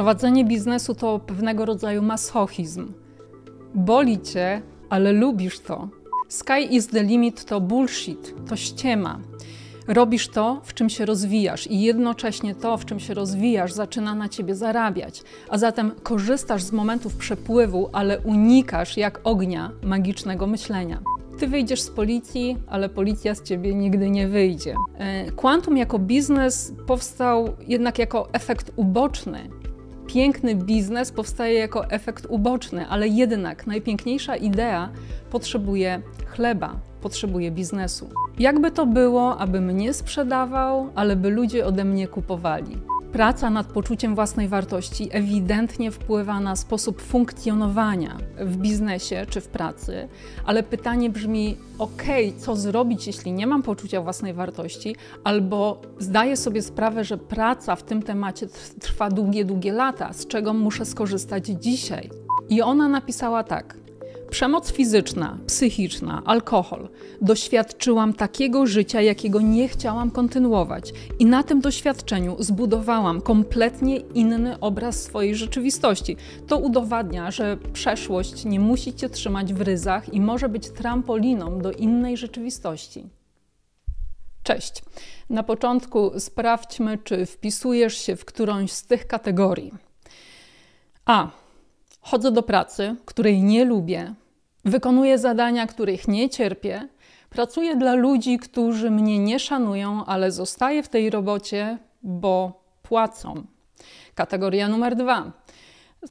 Prowadzenie biznesu to pewnego rodzaju masochizm. Boli cię, ale lubisz to. Sky is the limit to bullshit, to ściema. Robisz to, w czym się rozwijasz, i jednocześnie to, w czym się rozwijasz, zaczyna na ciebie zarabiać. A zatem korzystasz z momentów przepływu, ale unikasz jak ognia magicznego myślenia. Ty wyjdziesz z policji, ale policja z ciebie nigdy nie wyjdzie. E, Quantum jako biznes powstał jednak jako efekt uboczny piękny biznes powstaje jako efekt uboczny, ale jednak najpiękniejsza idea potrzebuje chleba, potrzebuje biznesu. Jakby to było, aby mnie sprzedawał, ale by ludzie ode mnie kupowali praca nad poczuciem własnej wartości ewidentnie wpływa na sposób funkcjonowania w biznesie czy w pracy, ale pytanie brzmi: OK, co zrobić, jeśli nie mam poczucia własnej wartości, albo zdaję sobie sprawę, że praca w tym temacie trwa długie, długie lata, z czego muszę skorzystać dzisiaj? I ona napisała tak: Przemoc fizyczna, psychiczna, alkohol. Doświadczyłam takiego życia, jakiego nie chciałam kontynuować, i na tym doświadczeniu zbudowałam kompletnie inny obraz swojej rzeczywistości. To udowadnia, że przeszłość nie musi cię trzymać w ryzach i może być trampoliną do innej rzeczywistości. Cześć. Na początku sprawdźmy, czy wpisujesz się w którąś z tych kategorii. A. Chodzę do pracy, której nie lubię, wykonuję zadania, których nie cierpię, pracuję dla ludzi, którzy mnie nie szanują, ale zostaję w tej robocie, bo płacą. Kategoria numer dwa.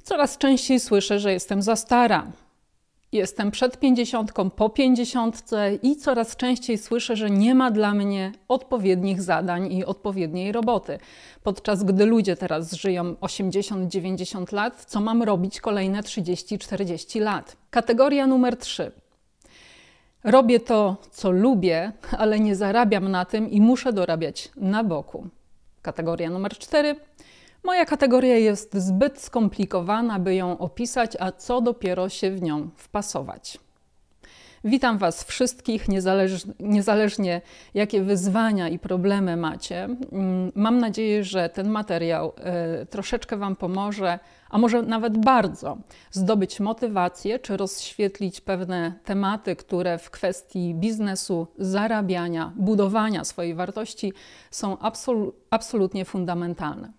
Coraz częściej słyszę, że jestem za stara, Jestem przed pięćdziesiątką, po pięćdziesiątce i coraz częściej słyszę, że nie ma dla mnie odpowiednich zadań i odpowiedniej roboty. Podczas gdy ludzie teraz żyją 80-90 lat, co mam robić kolejne 30-40 lat? Kategoria numer 3. Robię to, co lubię, ale nie zarabiam na tym i muszę dorabiać na boku. Kategoria numer 4. Moja kategoria jest zbyt skomplikowana, by ją opisać, a co dopiero się w nią wpasować. Witam Was wszystkich, niezależnie jakie wyzwania i problemy macie. Mm, mam nadzieję, że ten materiał e, troszeczkę Wam pomoże, a może nawet bardzo, zdobyć motywację czy rozświetlić pewne tematy, które w kwestii biznesu, zarabiania, budowania swojej wartości są absolu absolutnie fundamentalne.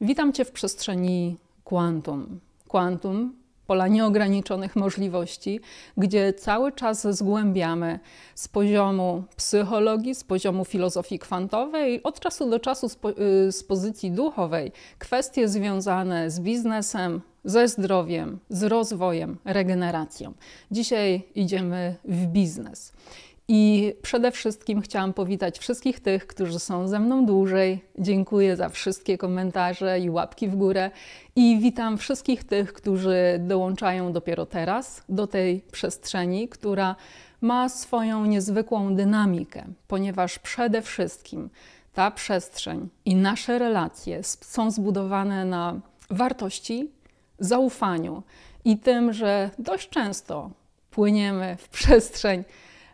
Witam Cię w przestrzeni kwantum, kwantum pola nieograniczonych możliwości, gdzie cały czas zgłębiamy z poziomu psychologii, z poziomu filozofii kwantowej, od czasu do czasu z, po, y, z pozycji duchowej, kwestie związane z biznesem, ze zdrowiem, z rozwojem, regeneracją. Dzisiaj idziemy w biznes. I przede wszystkim chciałam powitać wszystkich tych, którzy są ze mną dłużej. Dziękuję za wszystkie komentarze i łapki w górę. I witam wszystkich tych, którzy dołączają dopiero teraz do tej przestrzeni, która ma swoją niezwykłą dynamikę, ponieważ przede wszystkim ta przestrzeń i nasze relacje są zbudowane na wartości, zaufaniu i tym, że dość często płyniemy w przestrzeń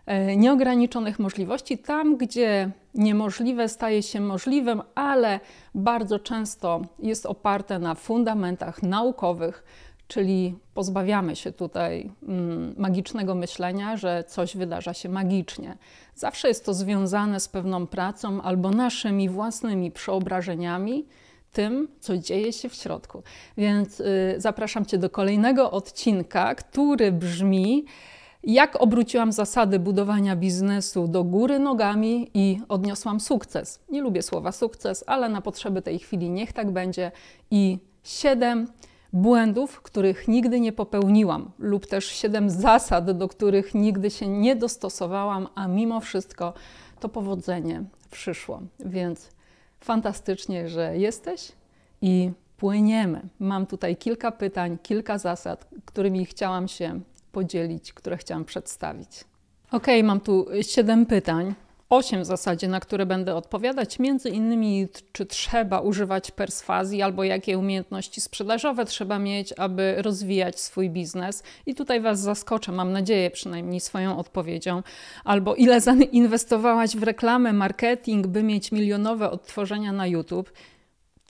E, nieograniczonych możliwości. Tam, gdzie niemożliwe staje się możliwym, ale bardzo często jest oparte na fundamentach naukowych, czyli pozbawiamy się tutaj mm, magicznego myślenia, że coś wydarza się magicznie. Zawsze jest to związane z pewną pracą albo naszymi własnymi przeobrażeniami. Tym, co dzieje się w środku. Więc y, zapraszam Cię do kolejnego odcinka, który brzmi: jak obróciłam zasady budowania biznesu do góry nogami i odniosłam sukces. Nie lubię słowa sukces, ale na potrzeby tej chwili niech tak będzie. I siedem błędów, których nigdy nie popełniłam, lub też siedem zasad, do których nigdy się nie dostosowałam, a mimo wszystko to powodzenie przyszło. Więc fantastycznie, że jesteś i płyniemy. Mam tutaj kilka pytań, kilka zasad, którymi chciałam się podzielić, które chciałam przedstawić. Ok, mam tu siedem pytań. Osiem w zasadzie, na które będę odpowiadać, między innymi czy trzeba używać perswazji albo jakie umiejętności sprzedażowe trzeba mieć, aby rozwijać swój biznes. I tutaj Was zaskoczę, mam nadzieję przynajmniej swoją odpowiedzią. Albo ile zainwestowałaś w reklamę, marketing, by mieć milionowe odtworzenia na YouTube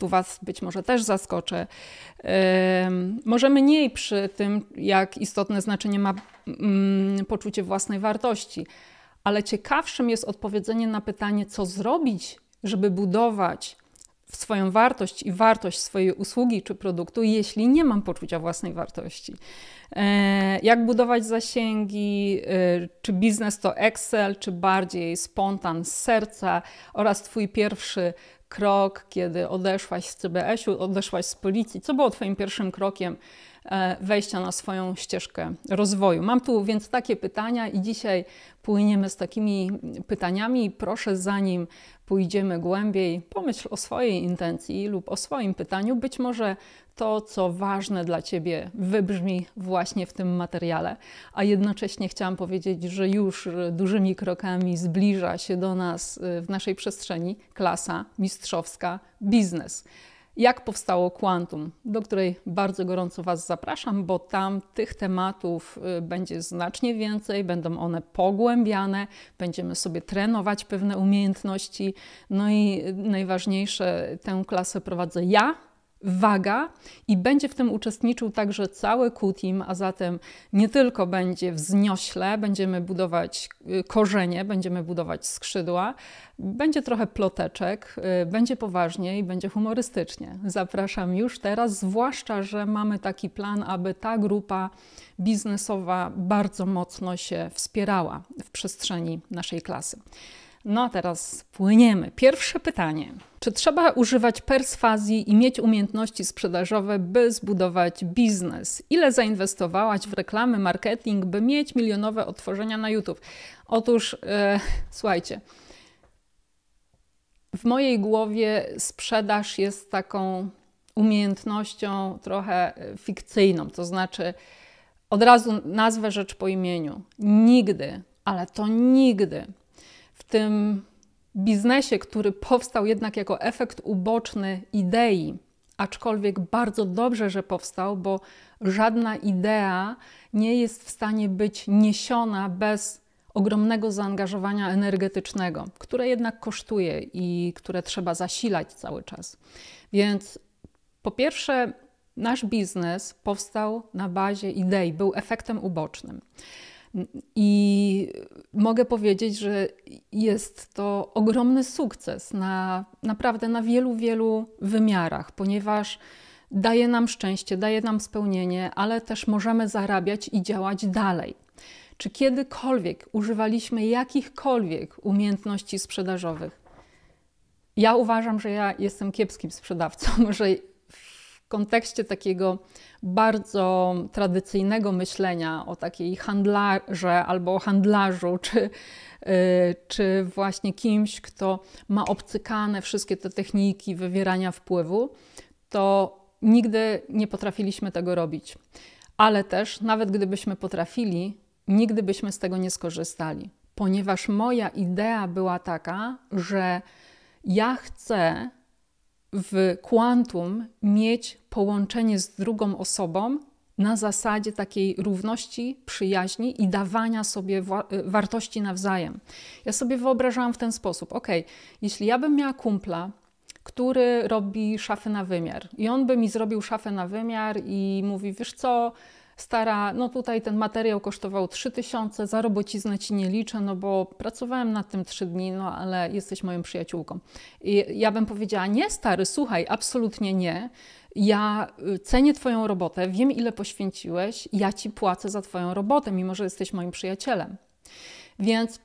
tu Was być może też zaskoczę. Może mniej przy tym, jak istotne znaczenie ma mm, poczucie własnej wartości, ale ciekawszym jest odpowiedzenie na pytanie, co zrobić, żeby budować swoją wartość i wartość swojej usługi czy produktu, jeśli nie mam poczucia własnej wartości. E, jak budować zasięgi, e, czy biznes to Excel, czy bardziej spontan z serca oraz Twój pierwszy krok, kiedy odeszłaś z CBS-u, odeszłaś z policji? Co było Twoim pierwszym krokiem e, wejścia na swoją ścieżkę rozwoju? Mam tu więc takie pytania i dzisiaj płyniemy z takimi pytaniami. Proszę, zanim pójdziemy głębiej, pomyśl o swojej intencji lub o swoim pytaniu. Być może to, co ważne dla Ciebie, wybrzmi właśnie w tym materiale. A jednocześnie chciałam powiedzieć, że już e, dużymi krokami zbliża się do nas e, w naszej przestrzeni klasa mistrzowska biznes jak powstało kwantum? do której bardzo gorąco Was zapraszam, bo tam tych tematów y, będzie znacznie więcej, będą one pogłębiane, będziemy sobie trenować pewne umiejętności. No i y, najważniejsze, tę klasę prowadzę ja, waga i będzie w tym uczestniczył także cały Q-team, a zatem nie tylko będzie wzniośle, będziemy budować y, korzenie, będziemy budować skrzydła, będzie trochę ploteczek, y, będzie poważnie i będzie humorystycznie. Zapraszam już teraz, zwłaszcza, że mamy taki plan, aby ta grupa biznesowa bardzo mocno się wspierała w przestrzeni naszej klasy. No a teraz płyniemy. Pierwsze pytanie. Czy trzeba używać perswazji i mieć umiejętności sprzedażowe, by zbudować biznes? Ile zainwestowałaś w reklamy, marketing, by mieć milionowe otworzenia na YouTube? Otóż, e, słuchajcie, w mojej głowie sprzedaż jest taką umiejętnością trochę e, fikcyjną, to znaczy od razu nazwę rzecz po imieniu. Nigdy, ale to nigdy w tym biznesie, który powstał jednak jako efekt uboczny idei, aczkolwiek bardzo dobrze, że powstał, bo żadna idea nie jest w stanie być niesiona bez ogromnego zaangażowania energetycznego, które jednak kosztuje i które trzeba zasilać cały czas. Więc po pierwsze, nasz biznes powstał na bazie idei, był efektem ubocznym. I mogę powiedzieć, że jest to ogromny sukces na, naprawdę na wielu, wielu wymiarach, ponieważ daje nam szczęście, daje nam spełnienie, ale też możemy zarabiać i działać dalej. Czy kiedykolwiek używaliśmy jakichkolwiek umiejętności sprzedażowych? Ja uważam, że ja jestem kiepskim sprzedawcą, że kontekście takiego bardzo tradycyjnego myślenia o takiej handlarze albo o handlarzu, czy, y, czy właśnie kimś, kto ma obcykane wszystkie te techniki wywierania wpływu, to nigdy nie potrafiliśmy tego robić. Ale też, nawet gdybyśmy potrafili, nigdy byśmy z tego nie skorzystali, ponieważ moja idea była taka, że ja chcę w kwantum mieć połączenie z drugą osobą na zasadzie takiej równości, przyjaźni i dawania sobie wa y, wartości nawzajem. Ja sobie wyobrażałam w ten sposób: ok, jeśli ja bym miała kumpla, który robi szafę na wymiar, i on by mi zrobił szafę na wymiar i mówi: Wiesz co, stara, no tutaj ten materiał kosztował 3000, za robociznę ci nie liczę, no bo pracowałem nad tym 3 dni, no ale jesteś moją przyjaciółką. I ja bym powiedziała, nie stary, słuchaj, absolutnie nie. Ja y, cenię Twoją robotę, wiem ile poświęciłeś, ja Ci płacę za Twoją robotę, mimo że jesteś moim przyjacielem. Więc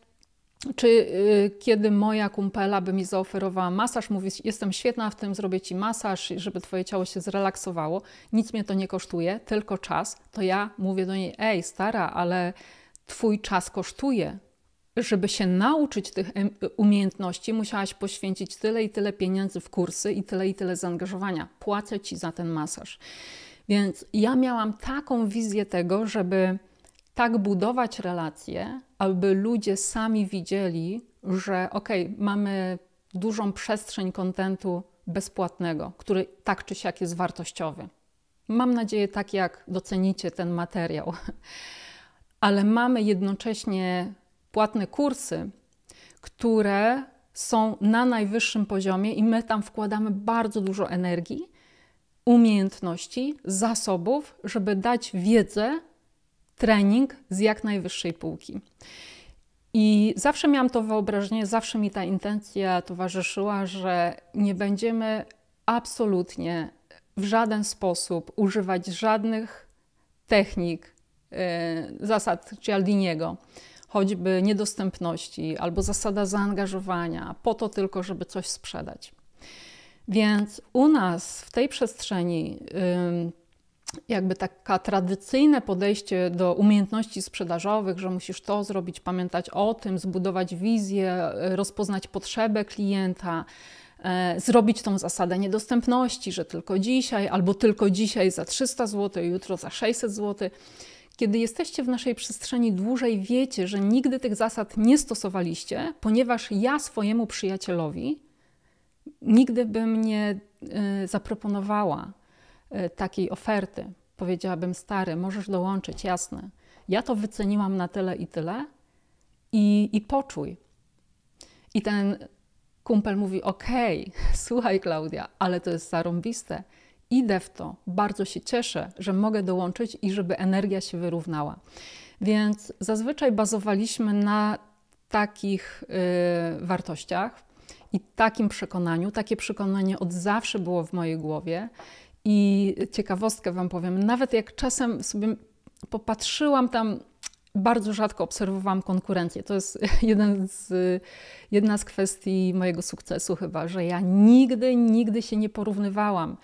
czy y, kiedy moja kumpela by mi zaoferowała masaż, mówi: Jestem świetna w tym, zrobię ci masaż, żeby twoje ciało się zrelaksowało, nic mnie to nie kosztuje, tylko czas, to ja mówię do niej: Ej, stara, ale twój czas kosztuje. Żeby się nauczyć tych umiejętności, musiałaś poświęcić tyle i tyle pieniędzy w kursy i tyle i tyle zaangażowania. Płacę ci za ten masaż. Więc ja miałam taką wizję tego, żeby tak budować relacje, aby ludzie sami widzieli, że okej, okay, mamy dużą przestrzeń kontentu bezpłatnego, który tak czy siak jest wartościowy. Mam nadzieję, tak jak docenicie ten materiał. Ale mamy jednocześnie płatne kursy, które są na najwyższym poziomie i my tam wkładamy bardzo dużo energii, umiejętności, zasobów, żeby dać wiedzę trening z jak najwyższej półki. I zawsze miałam to wyobrażenie, zawsze mi ta intencja towarzyszyła, że nie będziemy absolutnie w żaden sposób używać żadnych technik, y, zasad Cialdiniego, choćby niedostępności albo zasada zaangażowania, po to tylko, żeby coś sprzedać. Więc u nas w tej przestrzeni yy, jakby taka tradycyjne podejście do umiejętności sprzedażowych, że musisz to zrobić, pamiętać o tym, zbudować wizję, e, rozpoznać potrzebę klienta, e, zrobić tą zasadę niedostępności, że tylko dzisiaj albo tylko dzisiaj za 300 zł, jutro za 600 zł. Kiedy jesteście w naszej przestrzeni dłużej, wiecie, że nigdy tych zasad nie stosowaliście, ponieważ ja swojemu przyjacielowi nigdy bym nie e, zaproponowała E, takiej oferty. Powiedziałabym, stary, możesz dołączyć, jasne. Ja to wyceniłam na tyle i tyle i, i poczuj. I ten kumpel mówi, okej, okay, słuchaj Klaudia, ale to jest zarąbiste. Idę w to, bardzo się cieszę, że mogę dołączyć i żeby energia się wyrównała. Więc zazwyczaj bazowaliśmy na takich y, wartościach i takim przekonaniu. Takie przekonanie od zawsze było w mojej głowie i ciekawostkę Wam powiem, nawet jak czasem sobie popatrzyłam tam, bardzo rzadko obserwowałam konkurencję. To jest z, jedna z kwestii mojego sukcesu chyba, że ja nigdy, nigdy się nie porównywałam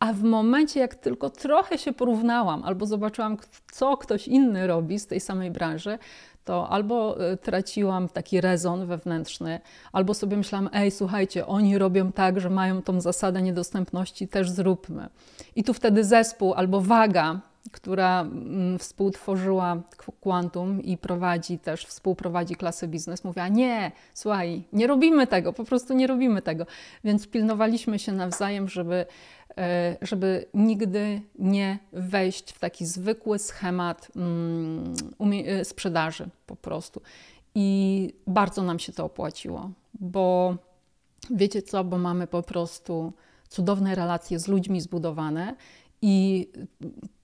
a w momencie, jak tylko trochę się porównałam albo zobaczyłam, co ktoś inny robi z tej samej branży, to albo y, traciłam taki rezon wewnętrzny, albo sobie myślałam, ej, słuchajcie, oni robią tak, że mają tą zasadę niedostępności, też zróbmy. I tu wtedy zespół albo waga, która mm, współtworzyła Quantum i prowadzi też, współprowadzi klasę biznes, mówiła, nie, słuchaj, nie robimy tego, po prostu nie robimy tego. Więc pilnowaliśmy się nawzajem, żeby E, żeby nigdy nie wejść w taki zwykły schemat mm, e, sprzedaży po prostu. I bardzo nam się to opłaciło, bo wiecie co, bo mamy po prostu cudowne relacje z ludźmi zbudowane i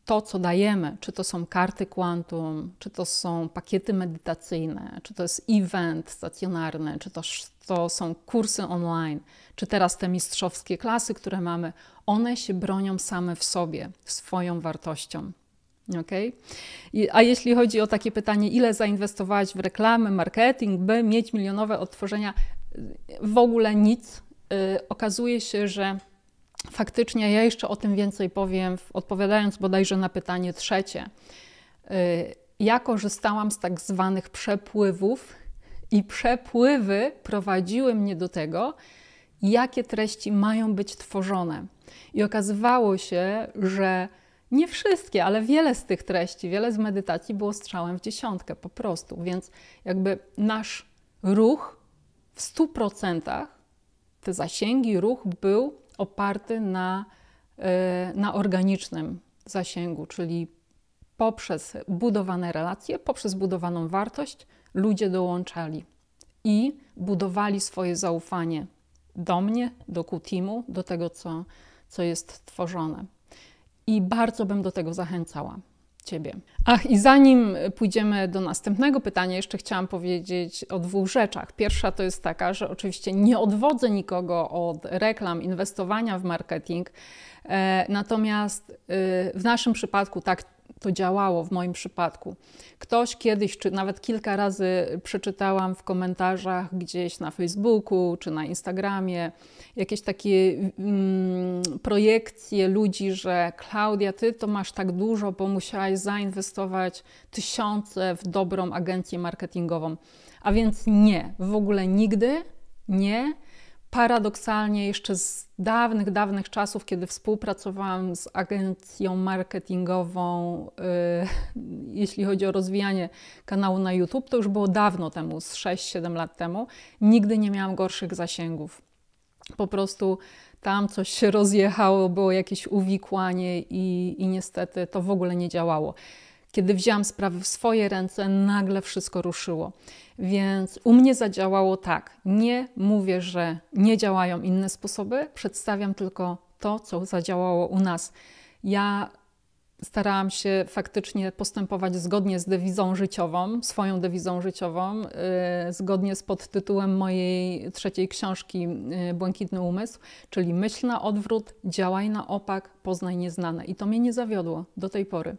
to, co dajemy, czy to są karty kwantum, czy to są pakiety medytacyjne, czy to jest event stacjonarny, czy to to są kursy online, czy teraz te mistrzowskie klasy, które mamy, one się bronią same w sobie, swoją wartością. Okay? a jeśli chodzi o takie pytanie, ile zainwestować w reklamy, marketing, by mieć milionowe odtworzenia, w ogóle nic. Y, okazuje się, że faktycznie ja jeszcze o tym więcej powiem, odpowiadając bodajże na pytanie trzecie. Y, ja korzystałam z tak zwanych przepływów i przepływy prowadziły mnie do tego, jakie treści mają być tworzone. I okazywało się, że nie wszystkie, ale wiele z tych treści, wiele z medytacji było strzałem w dziesiątkę po prostu. Więc jakby nasz ruch w 100%, te zasięgi, ruch był oparty na, e, na organicznym zasięgu, czyli poprzez budowane relacje, poprzez budowaną wartość, ludzie dołączali i budowali swoje zaufanie do mnie, do Kutimu, do tego, co, co jest tworzone. I bardzo bym do tego zachęcała. Ciebie. Ach, i zanim pójdziemy do następnego pytania, jeszcze chciałam powiedzieć o dwóch rzeczach. Pierwsza to jest taka, że oczywiście nie odwodzę nikogo od reklam, inwestowania w marketing, e, natomiast y, w naszym przypadku tak to działało w moim przypadku. Ktoś kiedyś, czy nawet kilka razy przeczytałam w komentarzach gdzieś na Facebooku czy na Instagramie jakieś takie mm, projekcje ludzi, że Klaudia, ty to masz tak dużo, bo musiałaś zainwestować tysiące w dobrą agencję marketingową. A więc nie, w ogóle nigdy nie paradoksalnie jeszcze z dawnych, dawnych czasów, kiedy współpracowałam z agencją marketingową, y, jeśli chodzi o rozwijanie kanału na YouTube, to już było dawno temu, z 6-7 lat temu, nigdy nie miałam gorszych zasięgów. Po prostu tam coś się rozjechało, było jakieś uwikłanie i, i niestety to w ogóle nie działało. Kiedy wzięłam sprawy w swoje ręce, nagle wszystko ruszyło. Więc u mnie zadziałało tak. Nie mówię, że nie działają inne sposoby, przedstawiam tylko to, co zadziałało u nas. Ja starałam się faktycznie postępować zgodnie z dewizą życiową, swoją dewizą życiową, y, zgodnie z podtytułem mojej trzeciej książki y, Błękitny Umysł, czyli myśl na odwrót, działaj na opak, poznaj nieznane. I to mnie nie zawiodło do tej pory.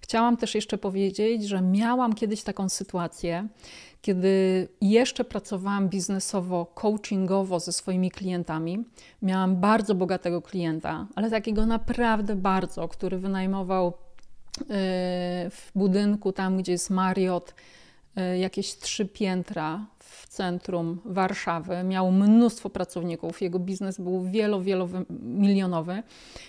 Chciałam też jeszcze powiedzieć, że miałam kiedyś taką sytuację, kiedy jeszcze pracowałam biznesowo, coachingowo ze swoimi klientami, miałam bardzo bogatego klienta, ale takiego naprawdę bardzo, który wynajmował y, w budynku tam, gdzie jest Mariot, E, jakieś trzy piętra w centrum Warszawy. Miał mnóstwo pracowników, jego biznes był wielo, wielomilionowy.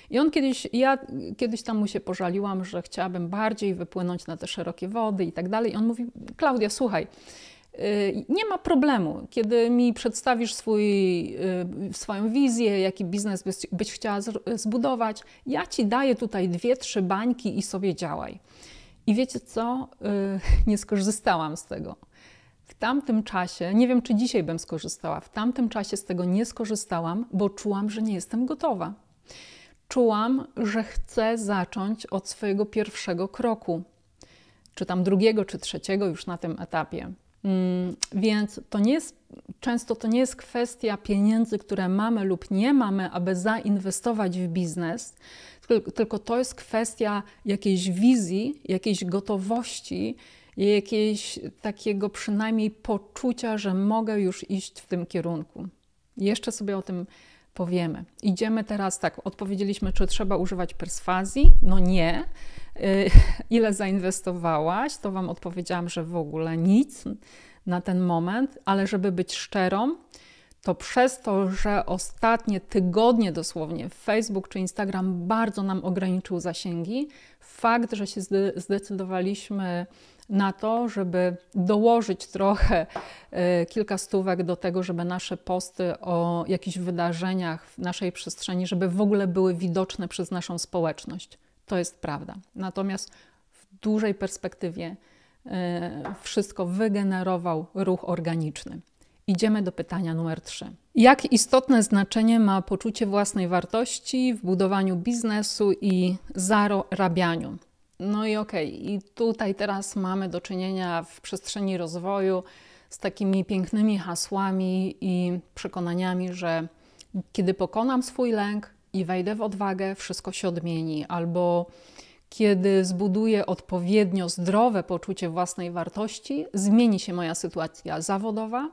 I on kiedyś, ja kiedyś tam mu się pożaliłam, że chciałabym bardziej wypłynąć na te szerokie wody i tak dalej. I on mówi, Klaudia, słuchaj, y, nie ma problemu, kiedy mi przedstawisz swój, y, swoją wizję, jaki biznes byś chciała zbudować. Ja ci daję tutaj dwie, trzy bańki i sobie działaj. I wiecie co? Y, nie skorzystałam z tego. W tamtym czasie, nie wiem czy dzisiaj bym skorzystała, w tamtym czasie z tego nie skorzystałam, bo czułam, że nie jestem gotowa. Czułam, że chcę zacząć od swojego pierwszego kroku, czy tam drugiego, czy trzeciego już na tym etapie. Mm, więc to nie jest, często to nie jest kwestia pieniędzy, które mamy lub nie mamy, aby zainwestować w biznes, tylko to jest kwestia jakiejś wizji, jakiejś gotowości, jakiejś takiego przynajmniej poczucia, że mogę już iść w tym kierunku. Jeszcze sobie o tym powiemy. Idziemy teraz tak, odpowiedzieliśmy, czy trzeba używać perswazji? No nie. Y, ile zainwestowałaś? To Wam odpowiedziałam, że w ogóle nic na ten moment, ale żeby być szczerą, to przez to, że ostatnie tygodnie dosłownie Facebook czy Instagram bardzo nam ograniczył zasięgi, fakt, że się zdecydowaliśmy na to, żeby dołożyć trochę e, kilka stówek do tego, żeby nasze posty o jakichś wydarzeniach w naszej przestrzeni, żeby w ogóle były widoczne przez naszą społeczność. To jest prawda. Natomiast w dużej perspektywie e, wszystko wygenerował ruch organiczny. Idziemy do pytania numer 3. Jak istotne znaczenie ma poczucie własnej wartości w budowaniu biznesu i zarabianiu? No i okej, okay, i tutaj teraz mamy do czynienia w przestrzeni rozwoju z takimi pięknymi hasłami i przekonaniami, że kiedy pokonam swój lęk i wejdę w odwagę, wszystko się odmieni, albo kiedy zbuduję odpowiednio zdrowe poczucie własnej wartości, zmieni się moja sytuacja zawodowa,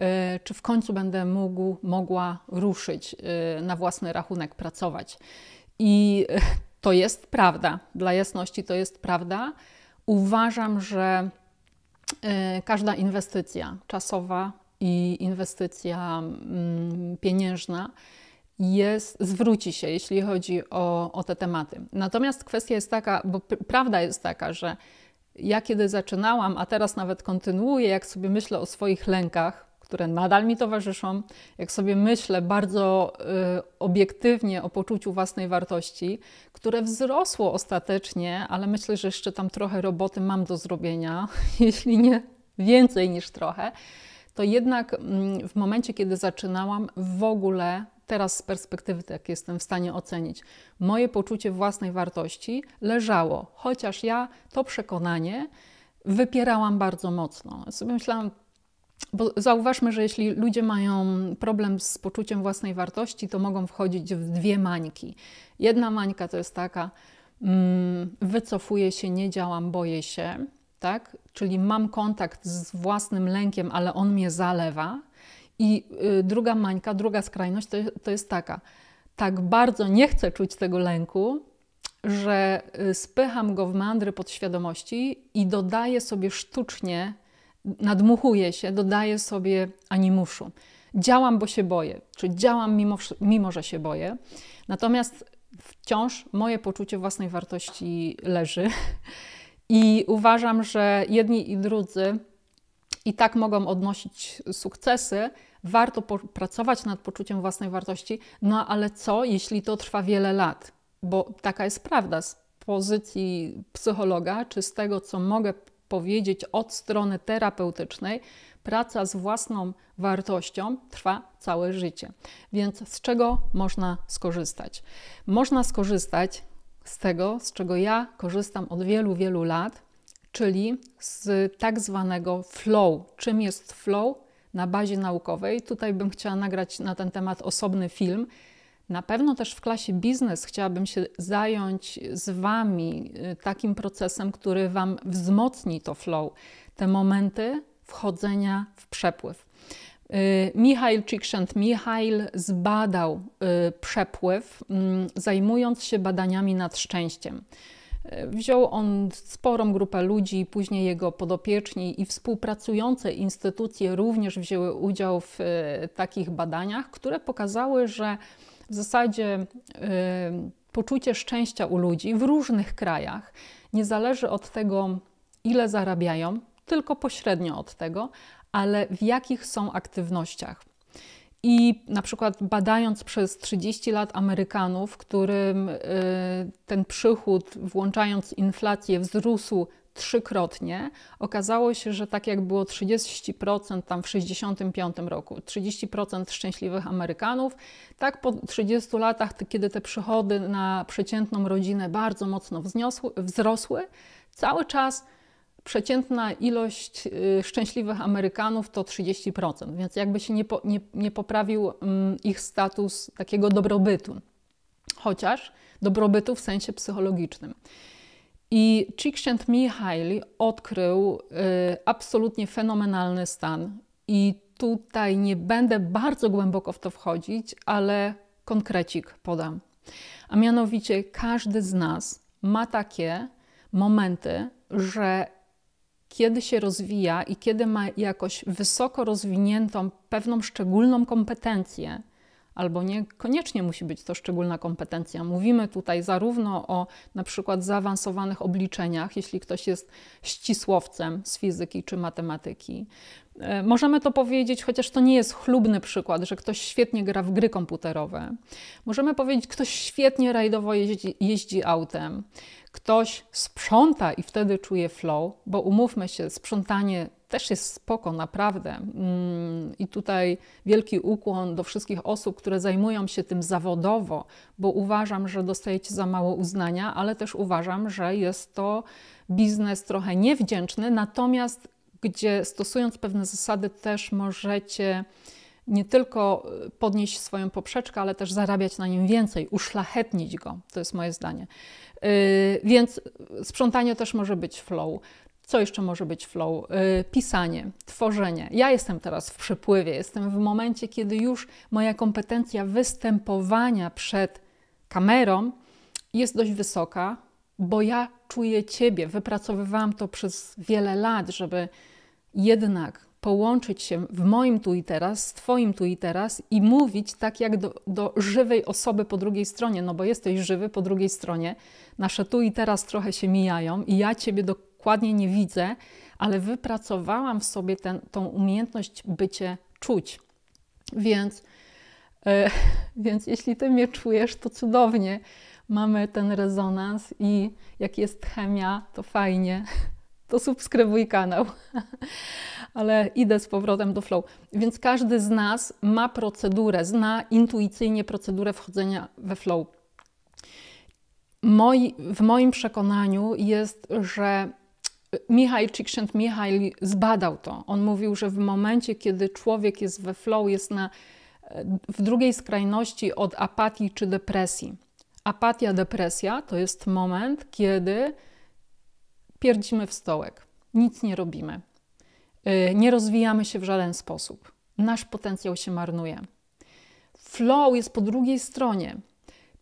E, czy w końcu będę mógł, mogła ruszyć e, na własny rachunek pracować. I e, to jest prawda. Dla jasności to jest prawda. Uważam, że każda inwestycja czasowa i inwestycja mm, pieniężna jest, zwróci się, jeśli chodzi o, o te tematy. Natomiast kwestia jest taka, bo prawda jest taka, że ja kiedy zaczynałam, a teraz nawet kontynuuję, jak sobie myślę o swoich lękach, które nadal mi towarzyszą, jak sobie myślę bardzo y, obiektywnie o poczuciu własnej wartości, które wzrosło ostatecznie, ale myślę, że jeszcze tam trochę roboty mam do zrobienia, jeśli nie więcej niż trochę, to jednak mm, w momencie, kiedy zaczynałam, w ogóle teraz z perspektywy, tak jestem w stanie ocenić, moje poczucie własnej wartości leżało, chociaż ja to przekonanie wypierałam bardzo mocno. sobie myślałam, bo zauważmy, że jeśli ludzie mają problem z poczuciem własnej wartości, to mogą wchodzić w dwie mańki. Jedna mańka to jest taka, mm, wycofuję się, nie działam, boję się, tak? Czyli mam kontakt z własnym lękiem, ale on mnie zalewa. I y, druga mańka, druga skrajność to, to jest taka, tak bardzo nie chcę czuć tego lęku, że y, spycham go w mandry podświadomości i dodaję sobie sztucznie nadmuchuję się, dodaję sobie animuszu. Działam, bo się boję, czy działam, mimo, mimo że się boję. Natomiast wciąż moje poczucie własnej wartości leży i uważam, że jedni i drudzy i tak mogą odnosić sukcesy. Warto pracować nad poczuciem własnej wartości, no ale co, jeśli to trwa wiele lat? Bo taka jest prawda. Z pozycji psychologa, czy z tego, co mogę powiedzieć od strony terapeutycznej, praca z własną wartością trwa całe życie. Więc z czego można skorzystać? Można skorzystać z tego, z czego ja korzystam od wielu, wielu lat, czyli z tak zwanego flow. Czym jest flow? Na bazie naukowej. Tutaj bym chciała nagrać na ten temat osobny film, na pewno też w klasie biznes chciałabym się zająć z Wami y, takim procesem, który Wam wzmocni to flow, te momenty wchodzenia w przepływ. Y, Michał Csikszent Michail zbadał y, przepływ, mm, zajmując się badaniami nad szczęściem. Wziął on sporą grupę ludzi, później jego podopieczni i współpracujące instytucje również wzięły udział w takich badaniach, które pokazały, że w zasadzie y, poczucie szczęścia u ludzi w różnych krajach nie zależy od tego, ile zarabiają, tylko pośrednio od tego, ale w jakich są aktywnościach. I na przykład badając przez 30 lat Amerykanów, którym y, ten przychód, włączając inflację, wzrósł trzykrotnie. Okazało się, że tak jak było 30% tam w 65 roku, 30% szczęśliwych Amerykanów, tak po 30 latach, kiedy te przychody na przeciętną rodzinę bardzo mocno wzniosły, wzrosły, cały czas przeciętna ilość y, szczęśliwych Amerykanów to 30%, więc jakby się nie, po, nie, nie poprawił mm, ich status takiego dobrobytu, chociaż dobrobytu w sensie psychologicznym. I Csikszent Mihail odkrył y, absolutnie fenomenalny stan. I tutaj nie będę bardzo głęboko w to wchodzić, ale konkrecik podam. A mianowicie każdy z nas ma takie momenty, że kiedy się rozwija i kiedy ma jakoś wysoko rozwiniętą pewną szczególną kompetencję, albo niekoniecznie musi być to szczególna kompetencja. Mówimy tutaj zarówno o na przykład zaawansowanych obliczeniach, jeśli ktoś jest ścisłowcem z fizyki czy matematyki. E, możemy to powiedzieć, chociaż to nie jest chlubny przykład, że ktoś świetnie gra w gry komputerowe. Możemy powiedzieć, ktoś świetnie rajdowo jeździ, jeździ autem, ktoś sprząta i wtedy czuje flow, bo umówmy się, sprzątanie też jest spoko, naprawdę. Mm, I tutaj wielki ukłon do wszystkich osób, które zajmują się tym zawodowo, bo uważam, że dostajecie za mało uznania, ale też uważam, że jest to biznes trochę niewdzięczny, natomiast gdzie stosując pewne zasady też możecie nie tylko y, podnieść swoją poprzeczkę, ale też zarabiać na nim więcej, uszlachetnić go. To jest moje zdanie. Yy, więc sprzątanie też może być flow. Co jeszcze może być flow? Y, pisanie, tworzenie. Ja jestem teraz w przypływie, jestem w momencie, kiedy już moja kompetencja występowania przed kamerą jest dość wysoka, bo ja czuję Ciebie. Wypracowywałam to przez wiele lat, żeby jednak połączyć się w moim tu i teraz, z Twoim tu i teraz i mówić tak jak do, do, żywej osoby po drugiej stronie, no bo jesteś żywy po drugiej stronie. Nasze tu i teraz trochę się mijają i ja Ciebie do dokładnie nie widzę, ale wypracowałam w sobie ten, tą umiejętność bycie czuć. Więc, e, więc jeśli ty mnie czujesz, to cudownie. Mamy ten rezonans i jak jest chemia, to fajnie. To subskrybuj kanał. Ale idę z powrotem do flow. Więc każdy z nas ma procedurę, zna intuicyjnie procedurę wchodzenia we flow. Moi, w moim przekonaniu jest, że Michał Czikszent michaj zbadał to. On mówił, że w momencie, kiedy człowiek jest we flow, jest na, e, w drugiej skrajności od apatii czy depresji. Apatia, depresja to jest moment, kiedy pierdzimy w stołek, nic nie robimy, e, nie rozwijamy się w żaden sposób, nasz potencjał się marnuje. Flow jest po drugiej stronie,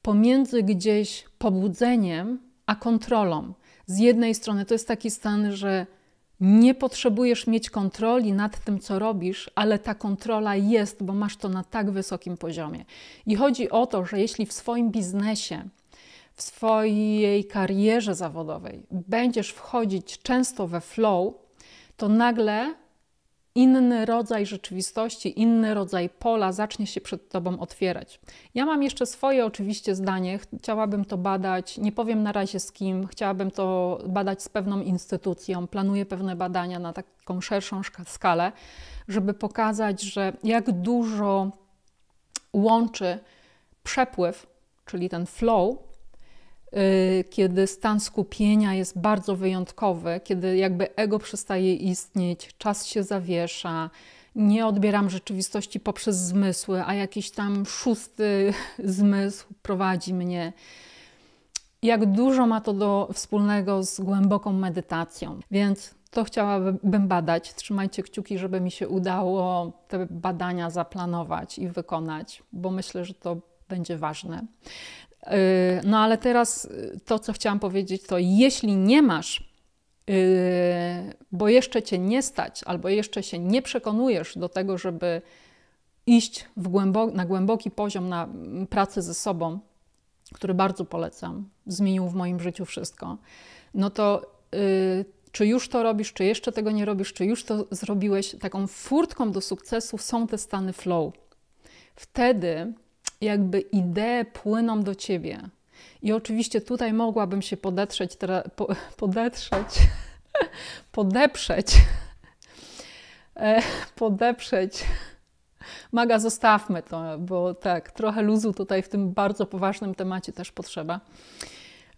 pomiędzy gdzieś pobudzeniem a kontrolą z jednej strony to jest taki stan, że nie potrzebujesz mieć kontroli nad tym, co robisz, ale ta kontrola jest, bo masz to na tak wysokim poziomie. I chodzi o to, że jeśli w swoim biznesie, w swojej karierze zawodowej będziesz wchodzić często we flow, to nagle inny rodzaj rzeczywistości, inny rodzaj pola zacznie się przed Tobą otwierać. Ja mam jeszcze swoje oczywiście zdanie, chciałabym to badać, nie powiem na razie z kim, chciałabym to badać z pewną instytucją, planuję pewne badania na taką szerszą skalę, żeby pokazać, że jak dużo łączy przepływ, czyli ten flow, Y, kiedy stan skupienia jest bardzo wyjątkowy, kiedy jakby ego przestaje istnieć, czas się zawiesza, nie odbieram rzeczywistości poprzez zmysły, a jakiś tam szósty zmysł prowadzi mnie. Jak dużo ma to do wspólnego z głęboką medytacją. Więc to chciałabym badać. Trzymajcie kciuki, żeby mi się udało te badania zaplanować i wykonać, bo myślę, że to będzie ważne. Yy, no ale teraz y, to, co chciałam powiedzieć, to jeśli nie masz, yy, bo jeszcze cię nie stać, albo jeszcze się nie przekonujesz do tego, żeby iść na głęboki poziom na mm, pracę ze sobą, który bardzo polecam, zmienił w moim życiu wszystko, no to yy, czy już to robisz, czy jeszcze tego nie robisz, czy już to zrobiłeś, taką furtką do sukcesu są te stany flow. Wtedy jakby idee płyną do ciebie. I oczywiście tutaj mogłabym się podetrzeć, po, podetrzeć, podeprzeć, e, podeprzeć. Maga, zostawmy to, bo tak, trochę luzu tutaj w tym bardzo poważnym temacie też potrzeba.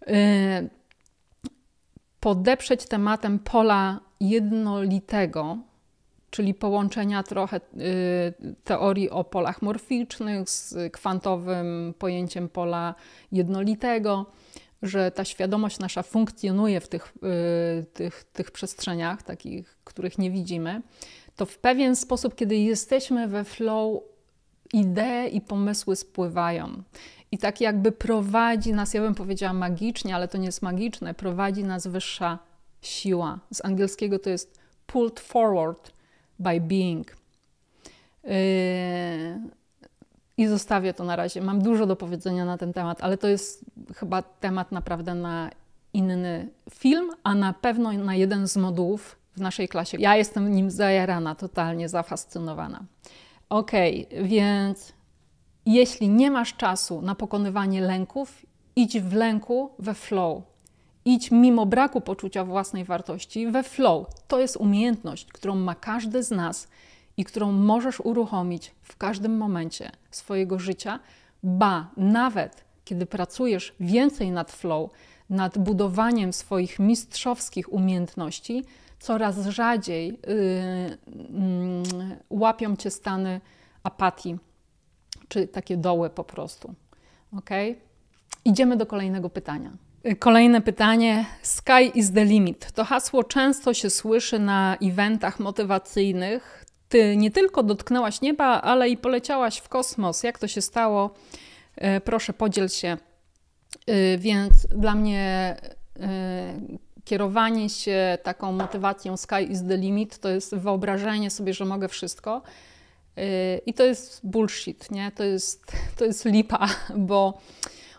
E, podeprzeć tematem pola jednolitego, czyli połączenia trochę y, teorii o polach morficznych z kwantowym pojęciem pola jednolitego, że ta świadomość nasza funkcjonuje w tych, y, tych, tych przestrzeniach, takich, których nie widzimy, to w pewien sposób, kiedy jesteśmy we flow, idee i pomysły spływają. I tak jakby prowadzi nas, ja bym powiedziała magicznie, ale to nie jest magiczne, prowadzi nas wyższa siła. Z angielskiego to jest pulled forward, by being. Yy, I zostawię to na razie. Mam dużo do powiedzenia na ten temat, ale to jest chyba temat naprawdę na inny film, a na pewno na jeden z modułów w naszej klasie. Ja jestem nim zajarana, totalnie zafascynowana. Ok, więc jeśli nie masz czasu na pokonywanie lęków, idź w lęku we flow. Idź mimo braku poczucia własnej wartości we flow. To jest umiejętność, którą ma każdy z nas i którą możesz uruchomić w każdym momencie swojego życia. Ba, nawet kiedy pracujesz więcej nad flow, nad budowaniem swoich mistrzowskich umiejętności, coraz rzadziej yy, yy, łapią cię stany apatii czy takie doły po prostu. Ok? Idziemy do kolejnego pytania. Y, kolejne pytanie. Sky is the limit. To hasło często się słyszy na eventach motywacyjnych. Ty nie tylko dotknęłaś nieba, ale i poleciałaś w kosmos. Jak to się stało? Y, proszę, podziel się. Y, więc dla mnie kierowanie się taką motywacją sky is the limit to jest wyobrażenie sobie, że mogę wszystko. I to jest bullshit, nie? To jest, to jest lipa, bo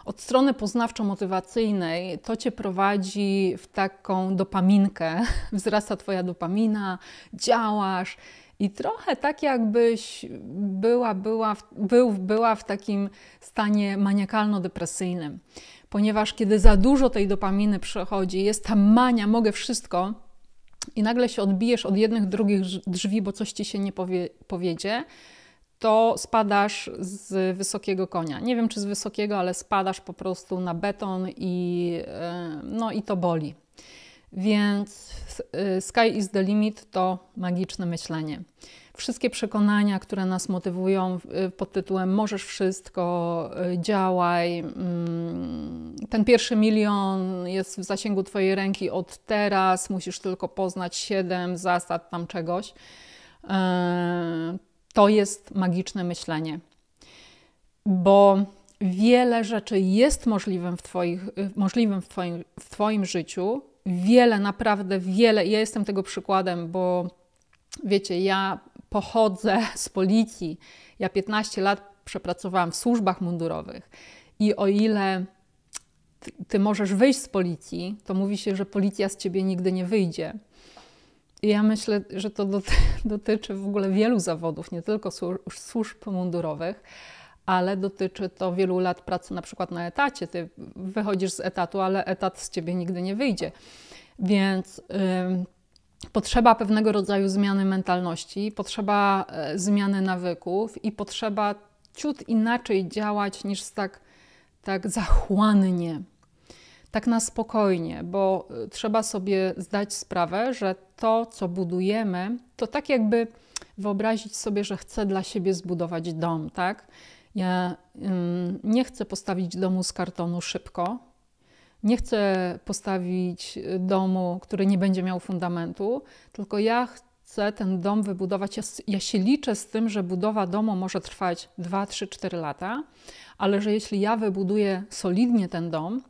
od strony poznawczo-motywacyjnej to cię prowadzi w taką dopaminkę. Wzrasta twoja dopamina, działasz i trochę tak jakbyś była, była, był, była w takim stanie maniakalno-depresyjnym. Ponieważ kiedy za dużo tej dopaminy przechodzi, jest ta mania, mogę wszystko, i nagle się odbijesz od jednych, drugich drzwi, bo coś ci się nie powie, powiedzie, to spadasz z wysokiego konia. Nie wiem, czy z wysokiego, ale spadasz po prostu na beton i, e, no, i to boli. Więc e, sky is the limit to magiczne myślenie. Wszystkie przekonania, które nas motywują e, pod tytułem możesz wszystko, działaj, mm, ten pierwszy milion jest w zasięgu Twojej ręki od teraz, musisz tylko poznać siedem zasad tam czegoś to jest magiczne myślenie, bo wiele rzeczy jest możliwym w, twoich, y, możliwym w, twoim, w Twoim życiu. Wiele, naprawdę wiele. Ja jestem tego przykładem, bo wiecie, ja pochodzę z policji. Ja 15 lat przepracowałam w służbach mundurowych. I o ile ty możesz wyjść z policji, to mówi się, że policja z ciebie nigdy nie wyjdzie ja myślę, że to dotyczy w ogóle wielu zawodów, nie tylko służb mundurowych, ale dotyczy to wielu lat pracy na przykład na etacie. Ty wychodzisz z etatu, ale etat z ciebie nigdy nie wyjdzie. Więc y, potrzeba pewnego rodzaju zmiany mentalności, potrzeba e, zmiany nawyków i potrzeba ciut inaczej działać niż tak, tak zachłannie tak na spokojnie, bo y, trzeba sobie zdać sprawę, że to, co budujemy, to tak jakby wyobrazić sobie, że chcę dla siebie zbudować dom, tak? Ja nie chcę postawić domu z kartonu szybko, nie chcę postawić y, domu, który nie będzie miał fundamentu, tylko ja chcę ten dom wybudować. Ja, ja się liczę z tym, że budowa domu może trwać 2, 3, 4 lata, ale że jeśli ja wybuduję solidnie ten dom,